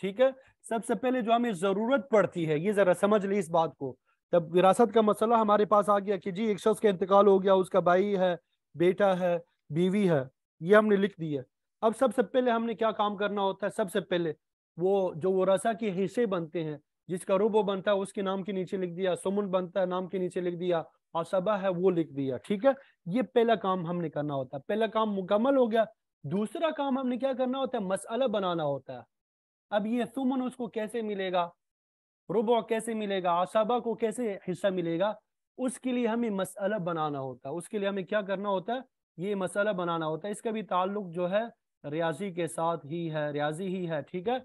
ठीक है सबसे पहले जो हमें ज़रूरत पड़ती है ये ज़रा समझ ली इस बात को तब विरासत का मसला हमारे पास आ गया कि जी एक शख्स का इंतकाल हो गया उसका भाई है बेटा है बीवी है ये हमने लिख दिया अब सबसे पहले हमने क्या काम करना होता है सबसे पहले वो जो वरासा के हिस्से बनते हैं जिसका रूबो बनता है उसके नाम के नीचे लिख दिया सुमन बनता है नाम के नीचे लिख दिया और है वो लिख दिया ठीक है ये पहला काम हमने करना होता है पहला काम मुकम्मल हो गया दूसरा काम हमने क्या करना होता है मसला बनाना होता है अब ये सुमन उसको कैसे मिलेगा रुबो कैसे मिलेगा असबा को कैसे हिस्सा मिलेगा उसके लिए हमें मसला बनाना होता है उसके लिए हमें क्या करना होता है ये मसला बनाना होता है इसका भी ताल्लुक जो है रियाजी के साथ ही है रियाजी ही है ठीक है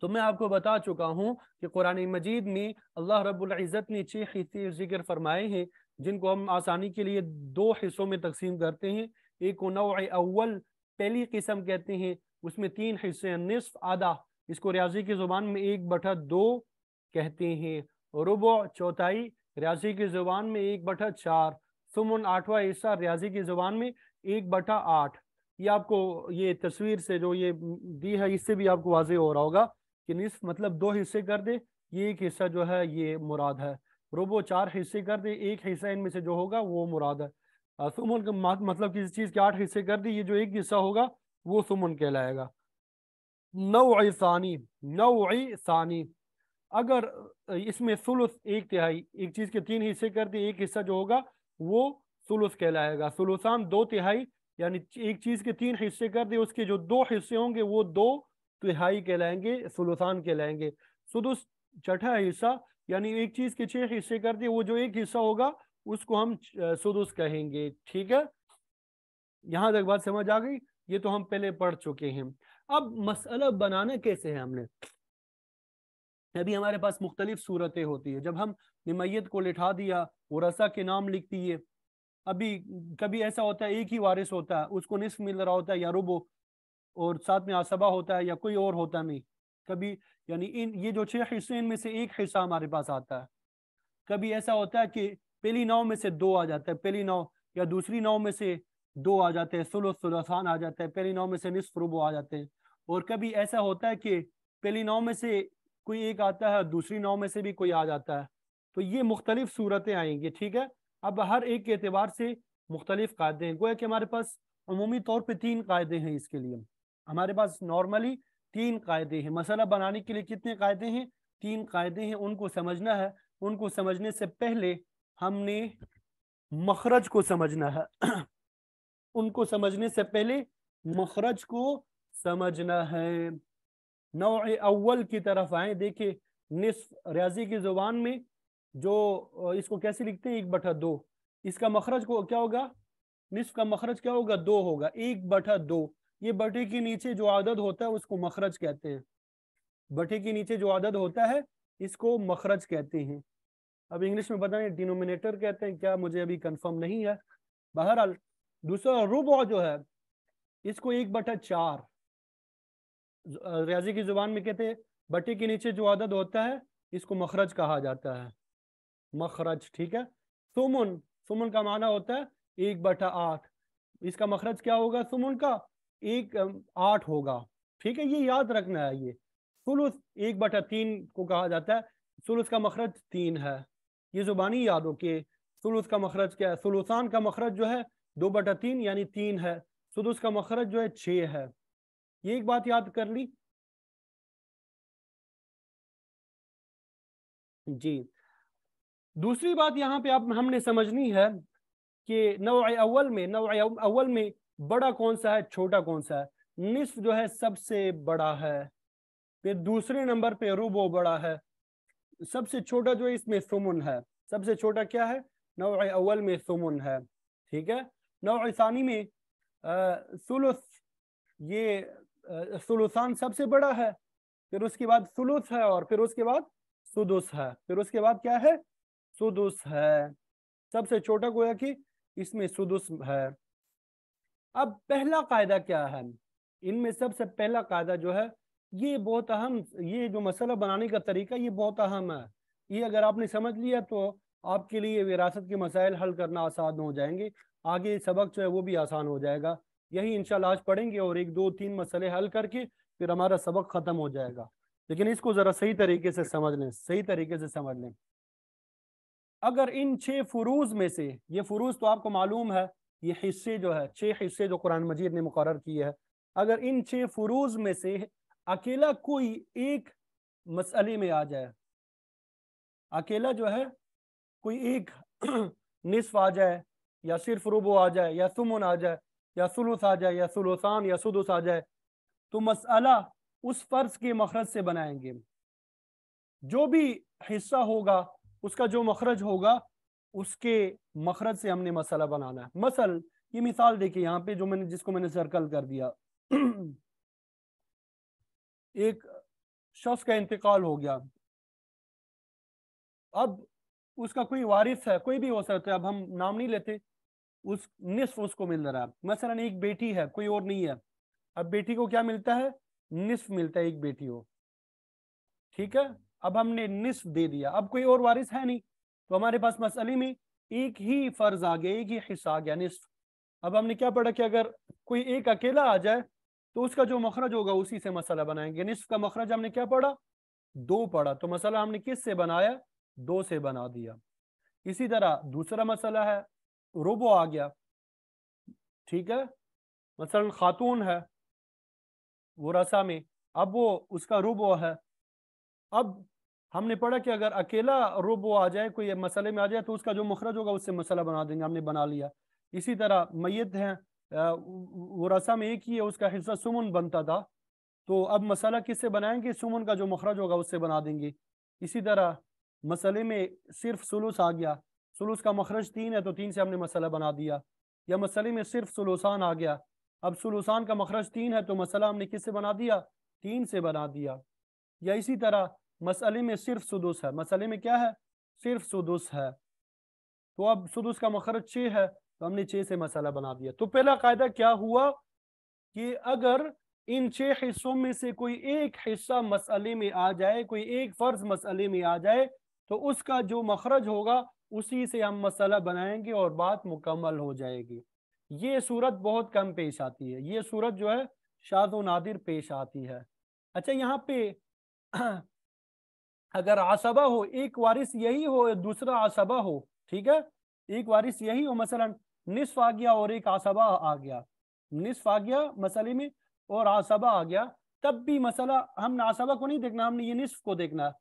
तो मैं आपको बता चुका हूँ कि कुरान मजीद में अल्लाह रब्ज़त ने छः हिस्से जिक्र फरमाए हैं जिनको हम आसानी के लिए दो हिस्सों में तकसीम करते हैं एक को नौ अव्वल पहली किस्म कहते हैं उसमें तीन हिस्से हैं निसफ आधा इसको रियाजी की ज़ुबान में एक बठा दो कहते हैं रुबो चौथाई रियाजी की ज़ुबान में एक बठा चार सुमन आठवा हिस्सा रियाजी की ज़ुबान में एक बठा आठ ये आपको ये तस्वीर से जो ये दी है इससे भी आपको वाजे हो रहा होगा कि निसफ मतलब दो हिस्से कर दे ये एक हिस्सा जो है ये मुराद है रोबो चार हिस्से कर दे एक हिस्सा इनमें से जो होगा वो मुराद है सुमन का मतलब किसी चीज़ के आठ हिस्से कर दे ये जो एक हिस्सा होगा वो सुमन कहलाएगा नौ सानी नौ सानी अगर इसमें सुलुस एक तिहाई एक चीज़ के तीन हिस्से कर दे एक हिस्सा जो होगा वो सुलुस कहलाएगा सुलुसान दो तिहाई यानी एक चीज़ के तीन हिस्से कर दे उसके जो दो हिस्से होंगे वो दो तिहाई कहलाएंगे सुलुसान कहलाएंगे सुदुस छठा हिस्सा यानी एक चीज के छह हिस्से कर दिए वो जो एक हिस्सा होगा उसको हम सुदुस कहेंगे ठीक है यहां तक बात समझ आ गई ये तो हम पहले पढ़ चुके हैं अब मसला बनाना कैसे है हमने अभी हमारे पास मुख्तलिफ सूरतें होती है जब हम निमैत को लिठा दिया वो रसा के नाम लिख दिए अभी कभी ऐसा होता है एक ही वारिस होता है उसको निसफ मिल रहा होता है या रुबो और साथ में आसबा होता है या कोई और होता नहीं कभी यानी इन ये जो छह हिस्से इनमें से एक हिस्सा हमारे पास आता है कभी ऐसा होता है कि पहली नाव में से दो आ जाता है पहली नाव या दूसरी नाव में से दो आ जाते हैं सुलो सुलसान आ जाता है पहली नाव में से निसफ रुबो आ जाते हैं और कभी ऐसा होता है कि पहली नाव में से कोई एक आता है दूसरी नाव में से भी कोई आ जाता है तो ये मुख्तलिफ सूरतें आएंगी ठीक है अब हर एक के अतबार से मुख्तलिफ कायदे हैं गोया कि हमारे पास अमूमी तौर पर तीन कायदे हैं इसके लिए हमारे पास नॉर्मली तीन कायदे हैं मसाला बनाने के लिए कितने कायदे हैं तीन कायदे हैं उनको समझना है उनको समझने से पहले हमने मखरज को समझना है उनको समझने से पहले मखरज को समझना है नौ अव्वल की तरफ आए देखिए निसफ रियाजी की जुबान में जो इसको कैसे लिखते हैं एक बठा दो इसका मखरज को क्या होगा निसफ का मखरज क्या होगा दो होगा एक बठा दो ये बटे के नीचे जो आदद होता है उसको मखरज कहते हैं बटे के नीचे जो आदद होता है इसको मखरज कहते हैं अब इंग्लिश में पता नहीं डिनोमिनेटर कहते हैं क्या मुझे अभी कंफर्म नहीं है बहरहाल दूसरा रुबा जो है इसको एक बटा चार रियाजी की जुबान में कहते हैं बटे के नीचे जो आदद होता है इसको मखरज कहा जाता है मखरज ठीक है सुमन सुमन का माना होता है एक बटा आठ इसका मखरज क्या होगा सुमन का एक आठ होगा ठीक है ये याद रखना है ये सुलुस एक बटा तीन को कहा जाता है सुलुस का मखरज तीन है ये जुबानी याद हो कि सुलुस का मखरज क्या है सुलुसान का मखरज जो है दो बटा तीन यानी तीन है सुलुस का मखरज जो है छ है ये एक बात याद कर ली जी दूसरी बात यहाँ पे आप हमने समझनी है कि नव अव्वल में नव अव्वल में बड़ा कौन सा है छोटा कौन सा है निसफ जो है सबसे बड़ा है फिर दूसरे नंबर पे रूबो बड़ा है सबसे छोटा जो है इसमें सुमन है सबसे छोटा क्या है नौ अव्वल में सुमन है ठीक है नौ में सुलुस ये सुलुसान सबसे बड़ा है फिर उसके बाद सुलुस है और फिर उसके बाद सुदुस है फिर उसके बाद क्या है सुदुस है सबसे छोटा गोया कि इसमें सुदुस है अब पहला कायदा क्या है इनमें सबसे पहला कायदा जो है ये बहुत अहम ये जो मसला बनाने का तरीका ये बहुत अहम है ये अगर आपने समझ लिया तो आपके लिए विरासत के मसाइल हल करना आसान हो जाएंगे आगे सबक जो है वो भी आसान हो जाएगा यही इंशाल्लाह आज पढ़ेंगे और एक दो तीन मसले हल करके फिर हमारा सबक ख़त्म हो जाएगा लेकिन इसको ज़रा सही तरीके से समझ लें सही तरीके से समझ लें अगर इन छः फरूज में से ये फरूज तो आपको मालूम है ये हिस्से जो है छः हिस्से जो कुरान मजीद ने मुकर किए है अगर इन छह फरूज में से अकेला कोई एक मसले में आ जाए अकेला जो है कोई एक निसफ आ जाए या सिर्फ रुबो आ जाए या सुमन आ जाए या सुलुस आ जाए या सुलुसान या सुदुस आ जाए तो मसला उस फ़र्ज के मखरज से बनाएंगे जो भी हिस्सा होगा उसका जो मखरज होगा उसके मखरज से हमने मसला बनाना है मसल ये मिसाल देखिए यहाँ पे जो मैंने जिसको मैंने सर्कल कर दिया एक शख्स का इंतकाल हो गया अब उसका कोई वारिस है कोई भी हो सकता है अब हम नाम नहीं लेते उस निसफ उसको मिल रहा है मसला एक बेटी है कोई और नहीं है अब बेटी को क्या मिलता है निसफ मिलता है एक बेटी को ठीक है अब हमने निसफ दे दिया अब कोई और वारिस है नहीं तो हमारे पास मसले में एक ही फर्ज आ गया एक ही हिस्सा आ गया निसफ अब हमने क्या पढ़ा कि अगर कोई एक अकेला आ जाए तो उसका जो मखरज होगा उसी से मसला बनाएंगे निसफ का मखरज हमने क्या पढ़ा दो पढ़ा तो मसला हमने किस से बनाया दो से बना दिया इसी तरह दूसरा मसला है रोबो आ गया ठीक है मसलन खातून है वो रसा में अब वो उसका रुबो है अब हमने पढ़ा कि अगर अकेला रुब वो आ जाए कोई मसले में आ जाए तो उसका जो मुखरज होगा उससे मसला बना देंगे हमने बना लिया इसी तरह मैत है वो रसा में एक ही है उसका हिस्सा सुमन बनता था तो अब मसाला किससे बनाएंगे सुमन का जो मुखरज होगा उससे बना देंगे इसी तरह मसले में सिर्फ सुलूस आ गया सुलूस का मखरज तीन है तो तीन से हमने मसला बना दिया या मसले में सिर्फ सुलूसान आ गया अब सुलूसान का मखरज तीन है तो मसला हमने किससे बना दिया तीन से बना दिया या इसी तरह मसले में सिर्फ सुदूस है मसले में क्या है सिर्फ सुदूस है तो अब सुदूस का मखरज छः है तो हमने छः से मसाला बना दिया तो पहला कायदा क्या हुआ कि अगर इन छः हिस्सों में से कोई एक हिस्सा मसले में आ जाए कोई एक फर्ज मसले में आ जाए तो उसका जो मखरज होगा उसी से हम मसला बनाएंगे और बात मुकम्मल हो जाएगी ये सूरत बहुत कम पेश आती है ये सूरत जो है शाद नादिर पेश आती है अच्छा यहाँ पे अगर आसबा हो एक वारिस यही हो दूसरा आसबा हो ठीक है एक वारिस यही हो मसलन निसफ आ गया और एक आसबा आ गया निसफ आ गया मसले में और आसबा आ गया तब भी मसला हमने आसबा को नहीं देखना हमने ये निसफ को देखना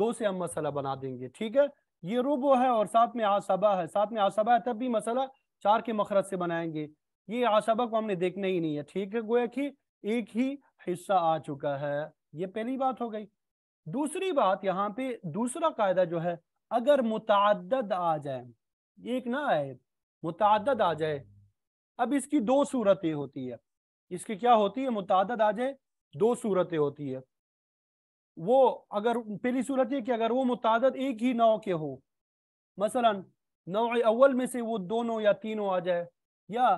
दो से हम मसला बना देंगे ठीक है ये रुबो है और साथ में आसबा है साथ में आसबा है तब भी मसला चार के मखरज से बनाएंगे ये आसबा को हमने देखना ही नहीं है ठीक है गोया कि एक ही हिस्सा आ चुका है ये पहली बात हो गई दूसरी बात यहाँ पे दूसरा कायदा जो है अगर मुतद आ जाए एक ना आए मुतद आ जाए अब इसकी दो सूरतें होती है इसकी क्या होती है मुतद आ जाए दो सूरतें होती है वो अगर पहली सूरत ये कि अगर वो मुतद एक ही नौ के हो मसलन नौ अव्वल में से वो दोनों या तीनों आ जाए या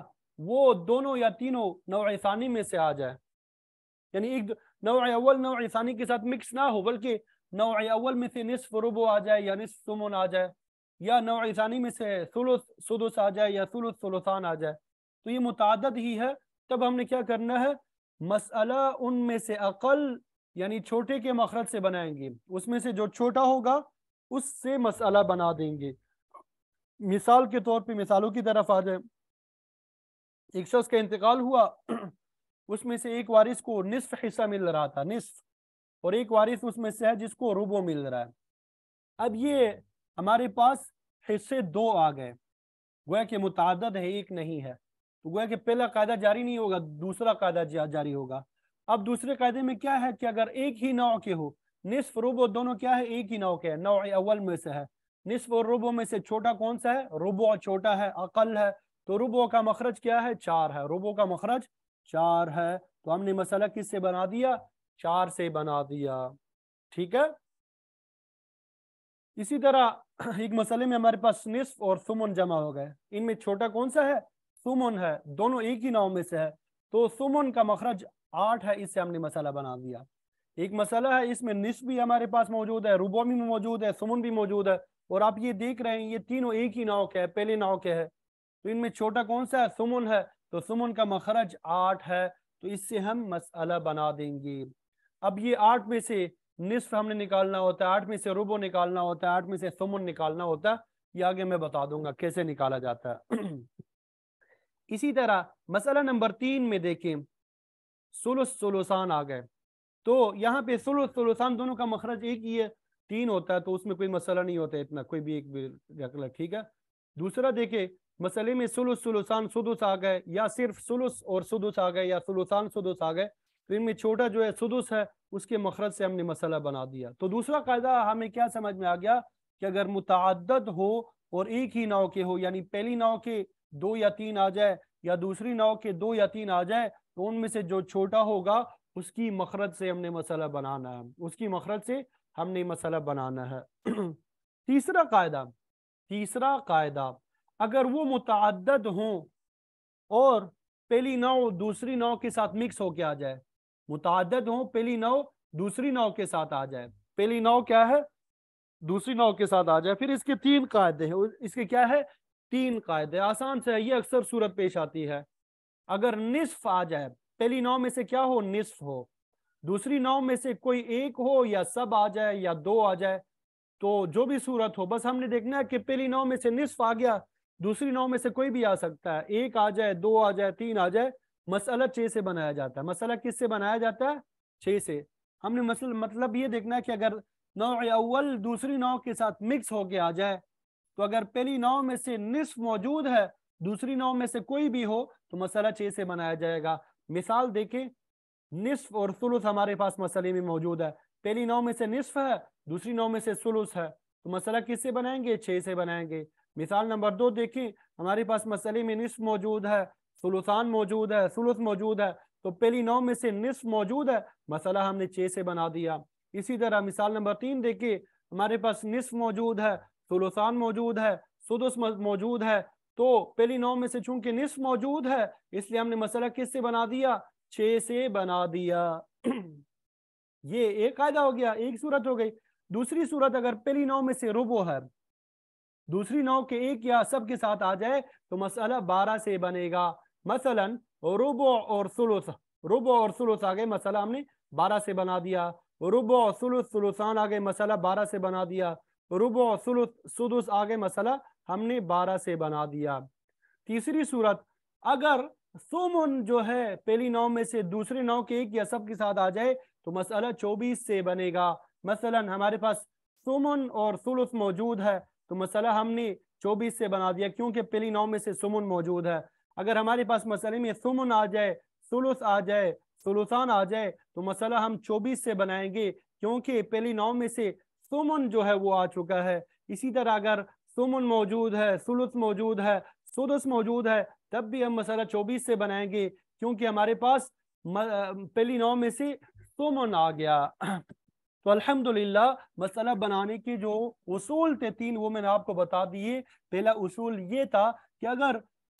वो दोनों या तीनों नौ में से आ जाए यानी एक नौ अव्वल नौ ईसानी के साथ मिक्स ना हो बल्कि नौ अव्वल में से निसफ रुबो आ जाए या निसफ सुमन आ जाए या नौ ईसानी में से सुलुस सुदुस आ जाए या सुलुस सुलुसान आ जाए तो ये मुतादद ही है तब हमने क्या करना है मसला उनमें से अकल यानी छोटे के मखरज से बनाएंगे उसमें से जो छोटा होगा उससे मसला बना देंगे मिसाल के तौर पे मिसालों की तरफ आ जाए एक शख्स का इंतकाल हुआ उसमें से एक वारिस को निसफ हिस्सा मिल रहा था निसफ और एक वारिस उसमें से है जिसको रुबो मिल रहा है अब ये हमारे पास हिस्से दो आ गए गोया के मुतद है एक नहीं है तो गोया के पहला कायदा जारी नहीं होगा दूसरा कायदा जा, जारी होगा अब दूसरे कायदे में क्या है कि अगर एक ही नाव के हो निसफ रुबो दोनों क्या है एक ही नाव के है नौ अव्वल में से है निसफ और रुबो में से छोटा कौन सा है रुबो छोटा है अकल है तो रुबो का मखरज क्या है चार है रुबो का मखरज चार है तो हमने मसला किससे बना दिया चार से बना दिया ठीक है इसी तरह एक मसले में हमारे पास निस्फ और सुमन जमा हो गए इनमें छोटा कौन सा है सुमन है दोनों एक ही नाव में से है तो सुमन का मखरज आठ है इससे हमने मसला बना दिया एक मसला है इसमें निस्फ भी हमारे पास मौजूद है रूबो भी मौजूद है सुमन भी मौजूद है और आप ये देख रहे हैं ये तीनों एक ही नाव के है पहले नाव के है तो इनमें छोटा कौन सा है सुमन है तो सुमन का मखरज आठ है तो इससे हम मसला बना देंगे अब ये आठ में से निसफ हमने निकालना होता है आठ में से रुबो निकालना होता है आठ में से सुमन निकालना होता है ये आगे मैं बता दूंगा कैसे निकाला जाता है इसी तरह मसला नंबर तीन में देखें सुलुस सुलुसान आ गए तो यहाँ पे सुलुस सुलुसान दोनों का मखरज एक ही है तीन होता है तो उसमें कोई मसला नहीं होता इतना कोई भी एक भी ठीक है दूसरा देखे मसले में सुलुस सुलुसान सुदुस आ गए या सिर्फ सुलुस और सुदुस आ गए या सुलुसान सुदुस आ गए तो इनमें छोटा जो है सुदुस है उसके मखरज से हमने मसला बना दिया तो दूसरा कायदा हमें क्या समझ में आ गया कि अगर मुतद हो और एक ही नाव के हो यानी पहली नाव के दो या तीन आ जाए या दूसरी नाव के दो या तीन आ जाए तो उनमें से जो छोटा होगा उसकी मखरज से हमने मसला बनाना है उसकी मखरज से हमने मसला बनाना है तीसरा कायदा तीसरा कायदा अगर वो मुतद हों और पहली नाव दूसरी नाव के साथ मिक्स होके आ जाए मुतद हों पहली नाव दूसरी नाव के साथ आ जाए पहली नाव क्या है दूसरी नाव के साथ आ जाए फिर इसके तीन कायदे हैं इसके क्या है तीन कायदे आसान से ये अक्सर सूरत पेश आती है अगर निसफ आ जाए पहली नाव में से क्या हो निसफ हो दूसरी नाव में से कोई एक हो या सब आ जाए या दो आ जाए तो जो भी सूरत हो बस हमने देखना है कि पहली नाव में से निसफ आ गया दूसरी नाव में से कोई भी आ सकता है एक आ जाए दो आ जाए तीन आ जाए मसला छह से बनाया जाता है मसला किस से बनाया जाता है छः से हमने मसल मतलब ये देखना है कि अगर नौ अव्वल दूसरी नाव के साथ मिक्स होके आ जाए तो अगर पहली नाव में से निसफ मौजूद है दूसरी नाव में से कोई भी हो तो मसला छः से बनाया जाएगा मिसाल देखें निसफ और सुलुस हमारे पास मसले में मौजूद है पहली नाव में से निसफ है दूसरी नाव में से सुलुस है तो मसला किससे बनाएंगे छः से बनाएंगे मिसाल नंबर दो देखें हमारे पास मसले में निस्फ मौजूद है सुलुसान मौजूद है सुलुस मौजूद है तो पहली नौ में से निस्फ मौजूद है मसला हमने छह से बना दिया इसी तरह मिसाल नंबर तीन देखिए हमारे पास निस्फ मौजूद है सुलुसान मौजूद है सुदुस मौजूद है तो पहली नौ में से चूंकि निस्फ मौजूद है इसलिए हमने मसला किस से बना दिया छ से बना दिया ये एक कायदा हो गया एक सूरत हो गई दूसरी सूरत अगर पहली नौ में से रुबो है दूसरी नाव के एक या सब के साथ आ जाए तो मसला बारह से बनेगा मसलन रुबो और सुलुस रुबो और सुलुस आ गए मसला हमने बारह से बना दिया रुबो सुलुस सुलुसान आ गए मसला बारह से बना दिया रुबो सुलुस सुदुस आ गए मसला हमने बारह से बना दिया तीसरी सूरत अगर सोमन जो है पहली नाव में से दूसरे नाव के एक या सब के साथ आ जाए तो मसला चौबीस से बनेगा मसलन हमारे पास सोमन और सुलुस मौजूद है तो मसला हमने चौबीस से बना दिया क्योंकि पहली नौ में से सुमन मौजूद है अगर हमारे पास मसले में सुमन आ जाए सुलुस आ जाए सुलुसान आ जाए तो मसला हम चौबीस से बनाएंगे क्योंकि पहली नौ में से सुमन जो है वो आ चुका है इसी तरह अगर सुमन मौजूद है सुलुस मौजूद है सुदस मौजूद है तब भी हम मसला चौबीस से बनाएंगे क्योंकि हमारे पास पहली नौ में से सुमन आ गया तो अल्हम्दुलिल्लाह मसला बनाने के जो उसूल थे तीन वो मैंने आपको बता दिए पहला उसूल ये था कि अगर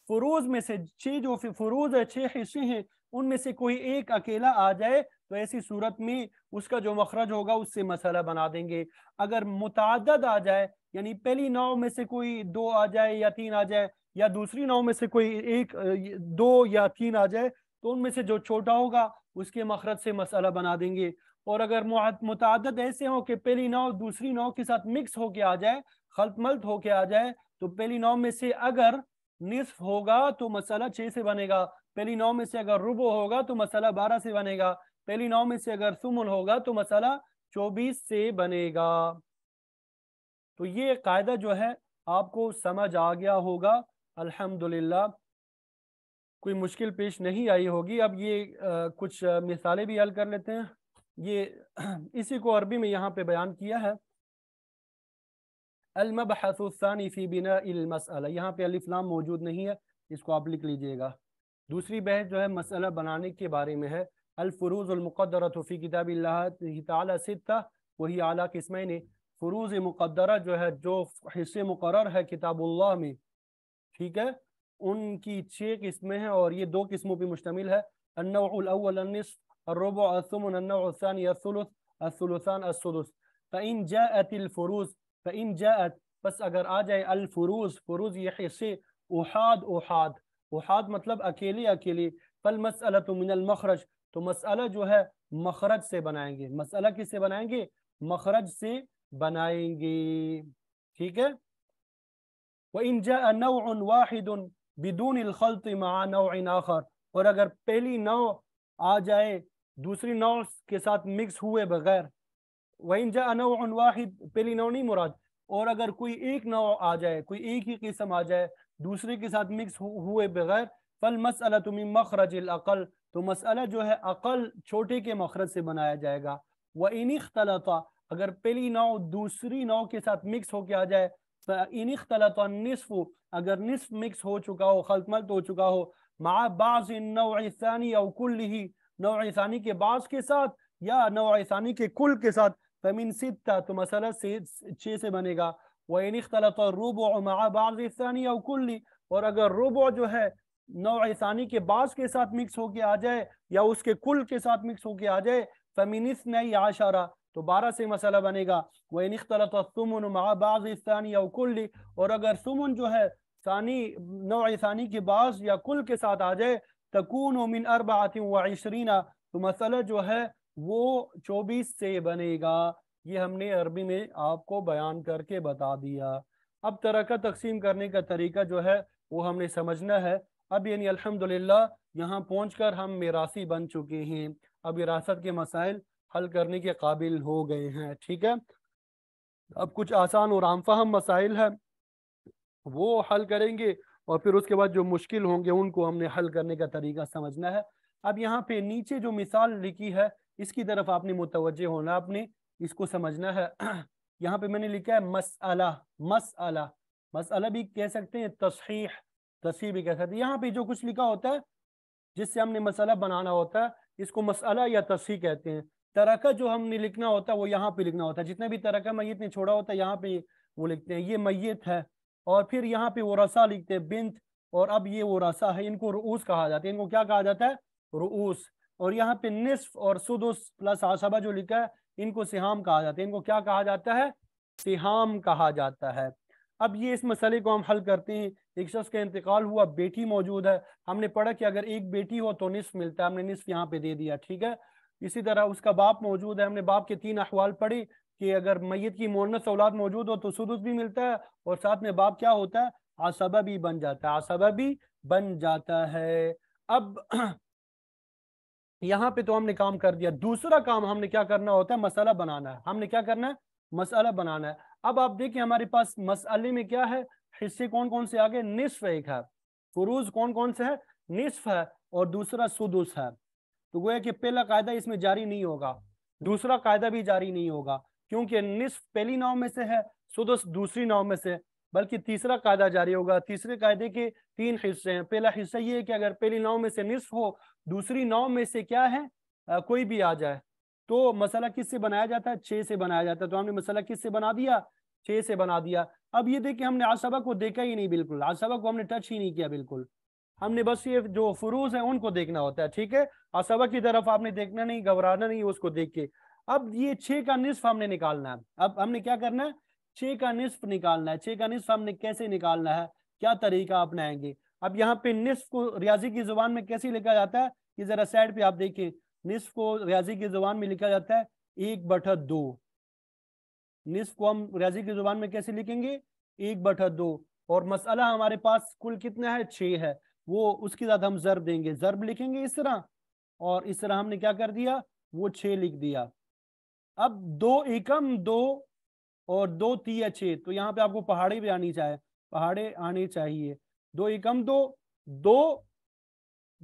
फ़रोज़ में से छः जो फ़रोज़ है छः हिस्से हैं उनमें से कोई एक अकेला आ जाए तो ऐसी सूरत में उसका जो मखरज होगा उससे मसला बना देंगे अगर मुतद आ जाए यानी पहली नाव में से कोई दो आ जाए या तीन आ जाए या दूसरी नाव में से कोई एक दो या तीन आ जाए तो उनमें से जो छोटा होगा उसके मखरज से मसला बना देंगे और अगर मुतद ऐसे हो कि पहली नाव दूसरी नाव के साथ मिक्स होके आ जाए मल्त होके आ जाए तो पहली नाव में से अगर निसफ होगा तो मसाला छः से बनेगा पहली नाव में से अगर रुबो होगा तो मसाला बारह से बनेगा पहली नाव में से अगर सुमुल होगा तो मसाला चौबीस से बनेगा तो ये कायदा जो है आपको समझ आ गया होगा अल्हम्दुलिल्लाह कोई मुश्किल पेश नहीं आई होगी अब ये आ, कुछ मिसालें भी हल कर लेते हैं ये इसी को अरबी में यहाँ पे बयान किया है अलमबहसानी फ़ी बिना मसला यहाँ पे अलिफ्लाम मौजूद नहीं है इसको आप लिख लीजिएगा दूसरी बहस जो है मसला बनाने के बारे में है अलफरूज़मक़दरतफ़ी किताब तला वही आला किस्म ने फ़रूज मुक़दरा जो है जो हिस्से मुकर है किताबुल्ल में ठीक है उनकी छः किस्में हैं और ये दो किस्मों पर मुश्तमिल है अन्नसफ़ الربع الثمن النوع الثاني الثلث الثلثان السدس فإن جاءت الفروز فإن جاءت بس أجر آجي الفروز فروز يحيسي أحاد أحاد أحاد مطلب أكيلي أكيلي فالمسألة من المخرج تو مسألة جو ہے مخرج سے بنائیں گے مسألة كي سے بنائیں گے مخرج سے بنائیں گے ٹھیک ہے وإن جاء نوع واحد بدون الخلط مع نوع آخر اور اگر پہلی نوع آ दूसरी नाव के साथ मिक्स हुए बगैर वहीं जा नौन पहली नाव नहीं मुराद और अगर कोई एक नाव आ जाए कोई एक ही किस्म आ जाए दूसरे के साथ मिक्स हुए बगैर फल मसला तुम्हें मखरज अकल तो मसला जो है अकल छोटे के मखरज से बनाया जाएगा व इन अख्तलता अगर पहली नाव दूसरी नाव के साथ मिक्स होके आ जाए इन अख्तलत नसफ़ अगर नसफ मिक्स हो चुका हो खलतमल्त हो चुका हो माबाज़ानी अवकुल ही नौसानी के बास के साथ या नौसानी के कुल के साथ फमिन सित्ता तो मसला से छः से बनेगा इन अख्तलत और रूब बानी और कुल्ली और अगर रूबो जो है नौसानी के बास के साथ मिक्स होके आ जाए या उसके कुल के साथ मिक्स होके आ जाए फमिनिस नई आशारा तो बारह से मसला बनेगा वही तलत सुमन बानी और कुल्ली और अगर सुमन जो है सानी नौसानी के बास या कुल के साथ आ जाए तकून मिन अरबात वशरीना तो मसला जो है वो चौबीस से बनेगा ये हमने अरबी में आपको बयान करके बता दिया अब तरह का तकसीम करने का तरीका जो है वो हमने समझना है अब यानी अल्हम्दुलिल्लाह यहाँ पहुँच हम मेरासी बन चुके हैं अब विरासत के मसाइल हल करने के काबिल हो गए हैं ठीक है अब कुछ आसान और आम फहम मसाइल है वो हल करेंगे और फिर उसके बाद जो मुश्किल होंगे उनको हमने हल करने का तरीका समझना है अब यहाँ पे नीचे जो मिसाल लिखी है इसकी तरफ आपने मुतवजह होना आपने इसको समझना है यहाँ पे मैंने लिखा है मसअला मसअला मसअला भी कह सकते हैं तशही तसी भी कह सकते हैं यहाँ पे जो कुछ लिखा होता है जिससे हमने मसला बनाना होता है इसको मसला या तशही कहते हैं तरका जो हमने लिखना होता है वो यहाँ पे लिखना होता है जितना भी तरका मैत ने छोड़ा होता है यहाँ पे वो लिखते हैं ये मैत है और फिर यहाँ पे वो रसा लिखते हैं बिंत और अब ये वो रसा है इनको रूस कहा जाता है इनको क्या कहा जाता है रूस और यहाँ पे निसफ और सुदुस प्लस आशबा जो लिखा है इनको सिहाम कहा जाता है इनको क्या कहा जाता है सिहाम कहा जाता है अब ये इस मसले को हम हल करते हैं एक शख्स का इंतकाल हुआ बेटी मौजूद है हमने पढ़ा कि अगर एक बेटी हो तो निसफ मिलता है हमने निसफ यहाँ पे दे दिया ठीक है इसी तरह उसका बाप मौजूद है हमने बाप के तीन अहवाल पढ़े कि अगर मैत की मोहन सौलाद मौजूद हो तो सुदुस भी मिलता है और साथ में बाप क्या होता है आसबा भी बन जाता है आसबा भी बन जाता है अब यहाँ पे तो हमने काम कर दिया दूसरा काम हमने क्या करना होता है मसाला बनाना है हमने क्या करना है मसाला बनाना है अब आप देखिए हमारे पास मसाले में क्या है हिस्से कौन कौन से आगे निसफ एक है फरूज कौन कौन से है निसफ है और दूसरा सुदुस है तो गोया कि पहला कायदा इसमें जारी नहीं होगा दूसरा कायदा भी जारी नहीं होगा क्योंकि निसफ पहली नाव में से है सुदस दूसरी नाव में से बल्कि तीसरा कायदा जारी होगा तीसरे कायदे के तीन हिस्से हैं पहला हिस्सा ये है कि अगर पहली नाव में से निसफ हो दूसरी नाव में से क्या है आ, कोई भी आ जाए तो मसला किससे बनाया जाता है छे से बनाया जाता है तो हमने मसला किससे बना दिया छह से बना दिया अब ये देखिए हमने आसभा को देखा ही नहीं बिल्कुल आसभा को हमने टच ही नहीं किया बिल्कुल हमने बस ये जो फरूज है उनको देखना होता है ठीक है आसबा की तरफ आपने देखना नहीं घबराना नहीं उसको देख के अब ये छे का निष्फ हमने निकालना है अब हमने क्या करना है छे का निष्फ निकालना है छे का निष्फ हमने कैसे निकालना है क्या तरीका अपनाएंगे अब यहाँ पे निष्फ को रियाजी की जुबान में कैसे लिखा जाता है ये जरा साइड पे आप देखिए निष्फ को रियाजी की जुबान में लिखा जाता है एक बठत दो निस्फ को हम रियाजी की जुबान में कैसे लिखेंगे एक बठत दो और मसला हमारे पास कुल कितना है छ है वो उसके साथ हम जरब देंगे जरब लिखेंगे इस तरह और इस तरह हमने क्या कर दिया वो छ लिख दिया अब दो एकम दो और दो ती अच्छे तो यहाँ पे आपको पहाड़े भी आनी चाहिए पहाड़े आने चाहिए दो एकम दो दो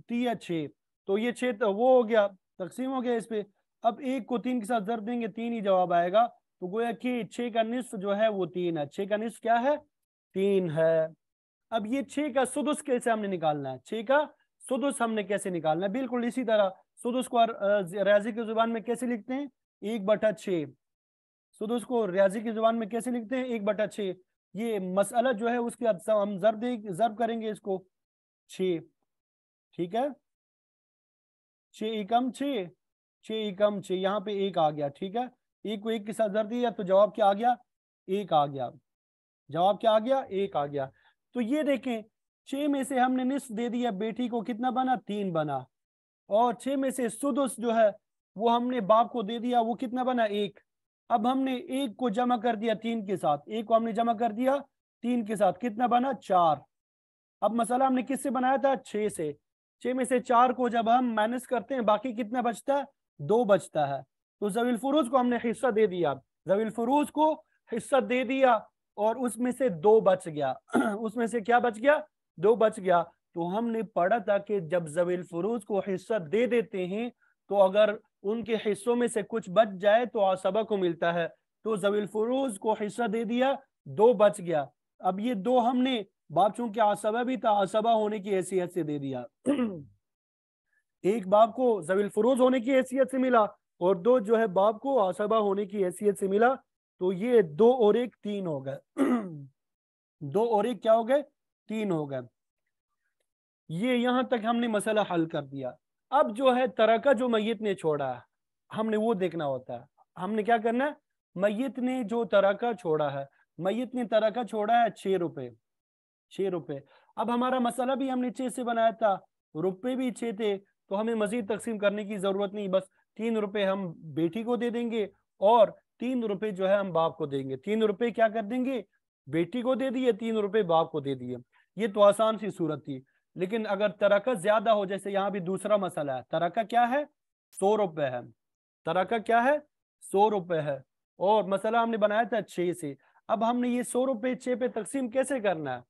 ती अच्छे तो ये छेद तो वो हो गया तकसीम हो गया इस पे अब एक को तीन के साथ जर देंगे तीन ही जवाब आएगा तो गोया कि छे का निस्फ जो है वो तीन है छे का निस्फ क्या है तीन है अब ये छे का सुदुस कैसे हमने निकालना है छे का सुदुस हमने कैसे निकालना है बिल्कुल इसी तरह सुदुस को राजी की जुबान में कैसे लिखते हैं एक बटा छे सो दोस्तों रियाजी की जुबान में कैसे लिखते हैं एक बटा छे ये मसला जो है उसके बाद हम जरब जर्ब करेंगे इसको छे ठीक है छे एकम छे छे एकम छे यहाँ पे एक आ गया ठीक है एक को एक के साथ जर दिया तो जवाब क्या आ गया एक आ गया जवाब क्या आ गया एक आ गया तो ये देखें छे में से हमने निस्फ दे दिया बेटी को कितना बना तीन बना और छ में से सुदुस जो है वो हमने बाप को दे दिया वो कितना बना एक अब हमने एक को जमा कर दिया तीन के साथ एक को हमने जमा कर दिया तीन के साथ कितना बना चार अब मसाला हमने किससे बनाया था छह से छह में से चार को जब हम माइनस करते हैं बाकी कितना बचता है दो बचता है तो जवील फरूज को हमने हिस्सा दे दिया जवील फरूज को हिस्सा दे दिया और उसमें से दो बच गया उसमें से क्या बच गया दो बच गया तो हमने पढ़ा था कि जब जवील फरूज को हिस्सा दे देते हैं तो अगर उनके हिस्सों में से कुछ बच जाए तो आसबा को मिलता है तो जवील फरोज को हिस्सा दे दिया दो बच गया अब ये दो हमने बाप चूंकि आसबा भी था आसबा होने की हैसियत से दे दिया एक बाप को जवील फरोज होने की हैसियत से मिला और दो जो है बाप को आसबा होने की हैसियत से मिला तो ये दो और एक तीन हो गए दो और एक क्या हो गए तीन हो गए ये यहां तक हमने मसला हल कर दिया अब जो है का जो मैत ने छोड़ा हमने वो देखना होता है हमने क्या करना है मैत ने जो का छोड़ा है मैत ने का छोड़ा है छः रुपये छ रुपये अब हमारा मसाला भी हमने छः से बनाया था रुपये भी छः थे तो हमें मजीद तकसीम करने की ज़रूरत नहीं बस तीन रुपये हम बेटी को दे देंगे और तीन रुपये जो है हम बाप को देंगे तीन रुपये क्या कर देंगे बेटी को दे दिए तीन रुपये बाप को दे दिए ये तो आसान सी सूरत थी लेकिन अगर तरक्का ज्यादा हो जैसे यहाँ भी दूसरा मसला है तरक्का क्या है सौ रुपये है तरक्का क्या है सौ रुपये है और मसला हमने बनाया था छः से अब हमने ये सौ रुपये छे पे तकसीम कैसे करना है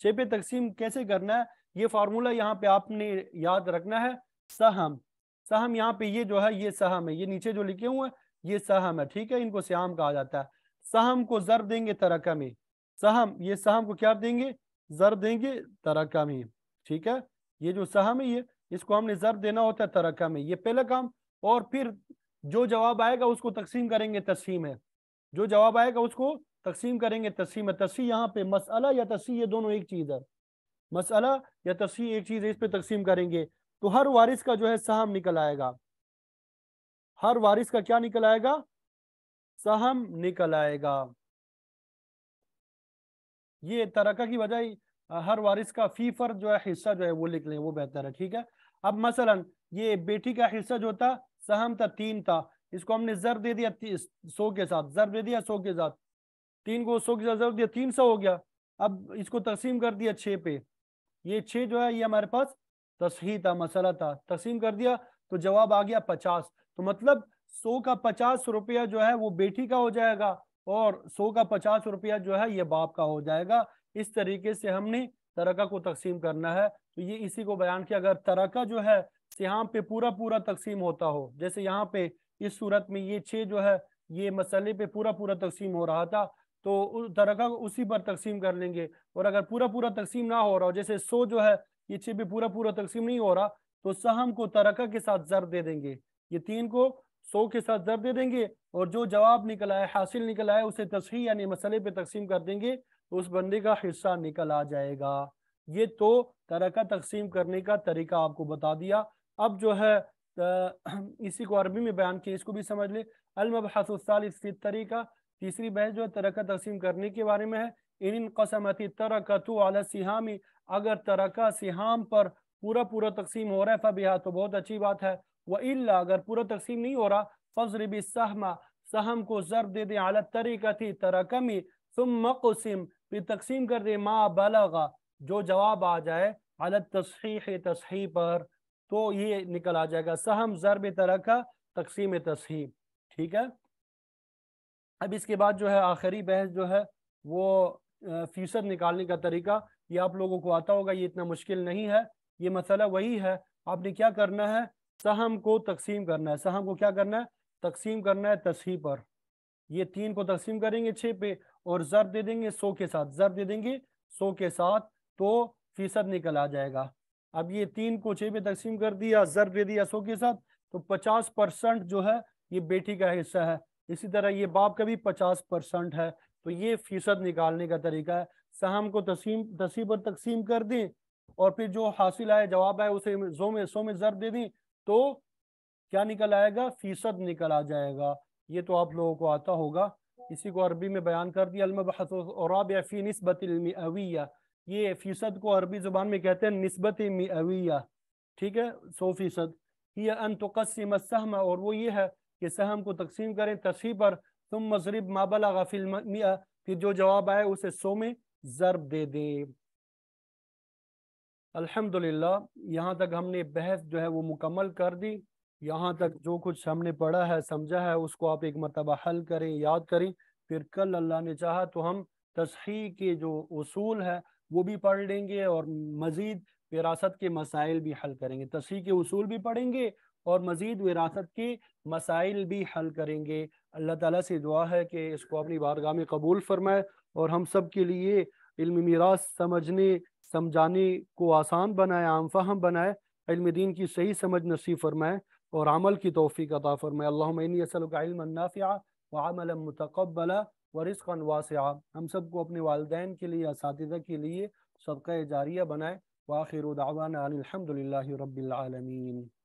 छे पे तकसीम कैसे करना है ये फार्मूला यहाँ पे आपने याद रखना है सहम सहम यहाँ पे ये जो है ये सहम है ये नीचे जो लिखे हुए हैं ये सहम है ठीक है इनको श्याम कहा जाता है सहम को जर देंगे तरक्का में सहम ये सहम को क्या देंगे जर देंगे तरक्का में ठीक है ये जो सहम ही है इसको हमने जर देना होता है तरक्का में ये पहला काम और फिर जो जवाब आएगा उसको तकसीम करेंगे तस्म है जो जवाब आएगा उसको तकसीम करेंगे तस्म है तस्सी यहाँ पे मसला या तस्सी ये दोनों एक चीज़ है मसला या तस्सी एक चीज़ है इस पर तकसीम करेंगे तो हर वारिस का जो है सहम निकल आएगा हर वारिस का क्या निकल आएगा सहम निकल आएगा ये तरक्का की वजह हर वारिस का फी फर जो है हिस्सा जो है वो लिख लें वो बेहतर है ठीक है अब मसलन ये बेटी का हिस्सा जो था सहम था तीन था इसको हमने जर दे दिया सौ के साथ जर दे दिया सौ के साथ तीन को सौ के साथ जर दिया तीन सौ हो गया अब इसको तकसीम कर दिया छः पे ये छः जो है ये हमारे पास तस्ही था मसला था तकसीम कर दिया तो जवाब आ गया पचास तो मतलब सौ का पचास रुपया जो है वो बेटी का हो जाएगा और सौ का पचास रुपया जो है ये बाप का हो जाएगा इस तरीके से हमने तरका को तकसीम करना है तो ये इसी को बयान किया अगर तरका जो है यहाँ पे पूरा पूरा तकसीम होता हो जैसे यहाँ पे इस सूरत में ये छः जो है ये मसले पे पूरा पूरा तकसीम हो रहा था तो उस तरका को उसी पर तकसीम कर लेंगे और अगर पूरा पूरा तकसीम ना हो रहा हो जैसे सो जो है ये छः पे पूरा पूरा तकसीम नहीं हो रहा तो सहम को तरका के साथ जर दे देंगे ये तीन को सो के साथ जर दे देंगे और जो जवाब निकला है हासिल निकला है उसे तस्ही यानी मसले पे तकसीम कर देंगे उस बंदे का हिस्सा निकल आ जाएगा ये तो तरह का तकसीम करने का तरीका आपको बता दिया अब जो है इसी को अरबी में बयान किया इसको भी समझ ले अलमबाल तरीका तीसरी बहस जो है तरह का तकसीम करने के बारे में है इन कसमती तरह तो सिहामी अगर तरक सिहाम पर पूरा पूरा तकसीम हो रहा है फबिहा तो बहुत अच्छी बात है वह इला अगर पूरा तकसीम नहीं हो रहा फजरबी सहमा सहम को जर दे दें आला तरीका थी तरकमी सुम मकसिम फिर तकसीम कर दे माँ बलगा जो जवाब आ जाए अलत तस्ही तस्ही पर तो ये निकल आ जाएगा सहम ज़रब का तकसीम तस्ही ठीक है अब इसके बाद जो है आखिरी बहस जो है वो फीसद निकालने का तरीका ये आप लोगों को आता होगा ये इतना मुश्किल नहीं है ये मसला वही है आपने क्या करना है सहम को तकसीम करना है सहम को क्या करना है तकसीम करना है तस्ही पर ये तीन को तकसीम करेंगे छः पे और जर दे देंगे सौ के साथ जर दे देंगे सौ के साथ तो फीसद निकल आ जाएगा अब ये तीन को छह में तकसीम कर दिया जर दे दिया सौ के साथ तो पचास परसेंट जो है ये बेटी का हिस्सा है इसी तरह ये बाप का भी पचास परसेंट है तो ये फीसद निकालने का तरीका है सहम को तसीम तसीब और तकसीम कर दें और फिर जो हासिल आए जवाब आए उसे जो में सो में जर दे दें तो क्या निकल आएगा फीसद निकल आ जाएगा ये तो आप लोगों को आता होगा इसी को अरबी में बयान कर दिया अलमबी नस्बत मियाविया ये फ़ीसद को अरबी ज़ुबान में कहते हैं नस्बत मियाविया ठीक है सौ फ़ीसद यह अनतकसम सहम और वो ये है कि सहम को तकसीम करें तशी पर तुम मजरब माबला गफिल मिया फिर जो जवाब आए उसे सो में ज़रब दे दें अल्हम्दुलिल्लाह यहाँ तक हमने बहस जो है वो मुकम्मल कर दी यहाँ तक जो कुछ हमने पढ़ा है समझा है उसको आप एक मरतबा हल करें याद करें फिर कल अल्लाह ने चाहा तो हम तस्ही के जो असूल है वो भी पढ़ लेंगे और मज़ीद विरासत के मसाइल भी हल करेंगे तस्ही के असूल भी पढ़ेंगे और मज़ीद विरासत के मसाइल भी हल करेंगे अल्लाह ताला से दुआ है कि इसको अपनी बारगाह में कबूल फरमाए और हम सब के लिए इल्म मीरास समझने समझाने को आसान बनाए आम फहम बनाए इल्म दीन की सही समझ नसीब फरमाए और अमल की तोफ़ी अता फ़रमाए अल्लाफ़िया वामल मतकबला व रिस्कान वासा हम सबको अपने वालदे के लिए इस के लिए सदका जारिया बनाए वाखिर दावाना अलहमदिल्ला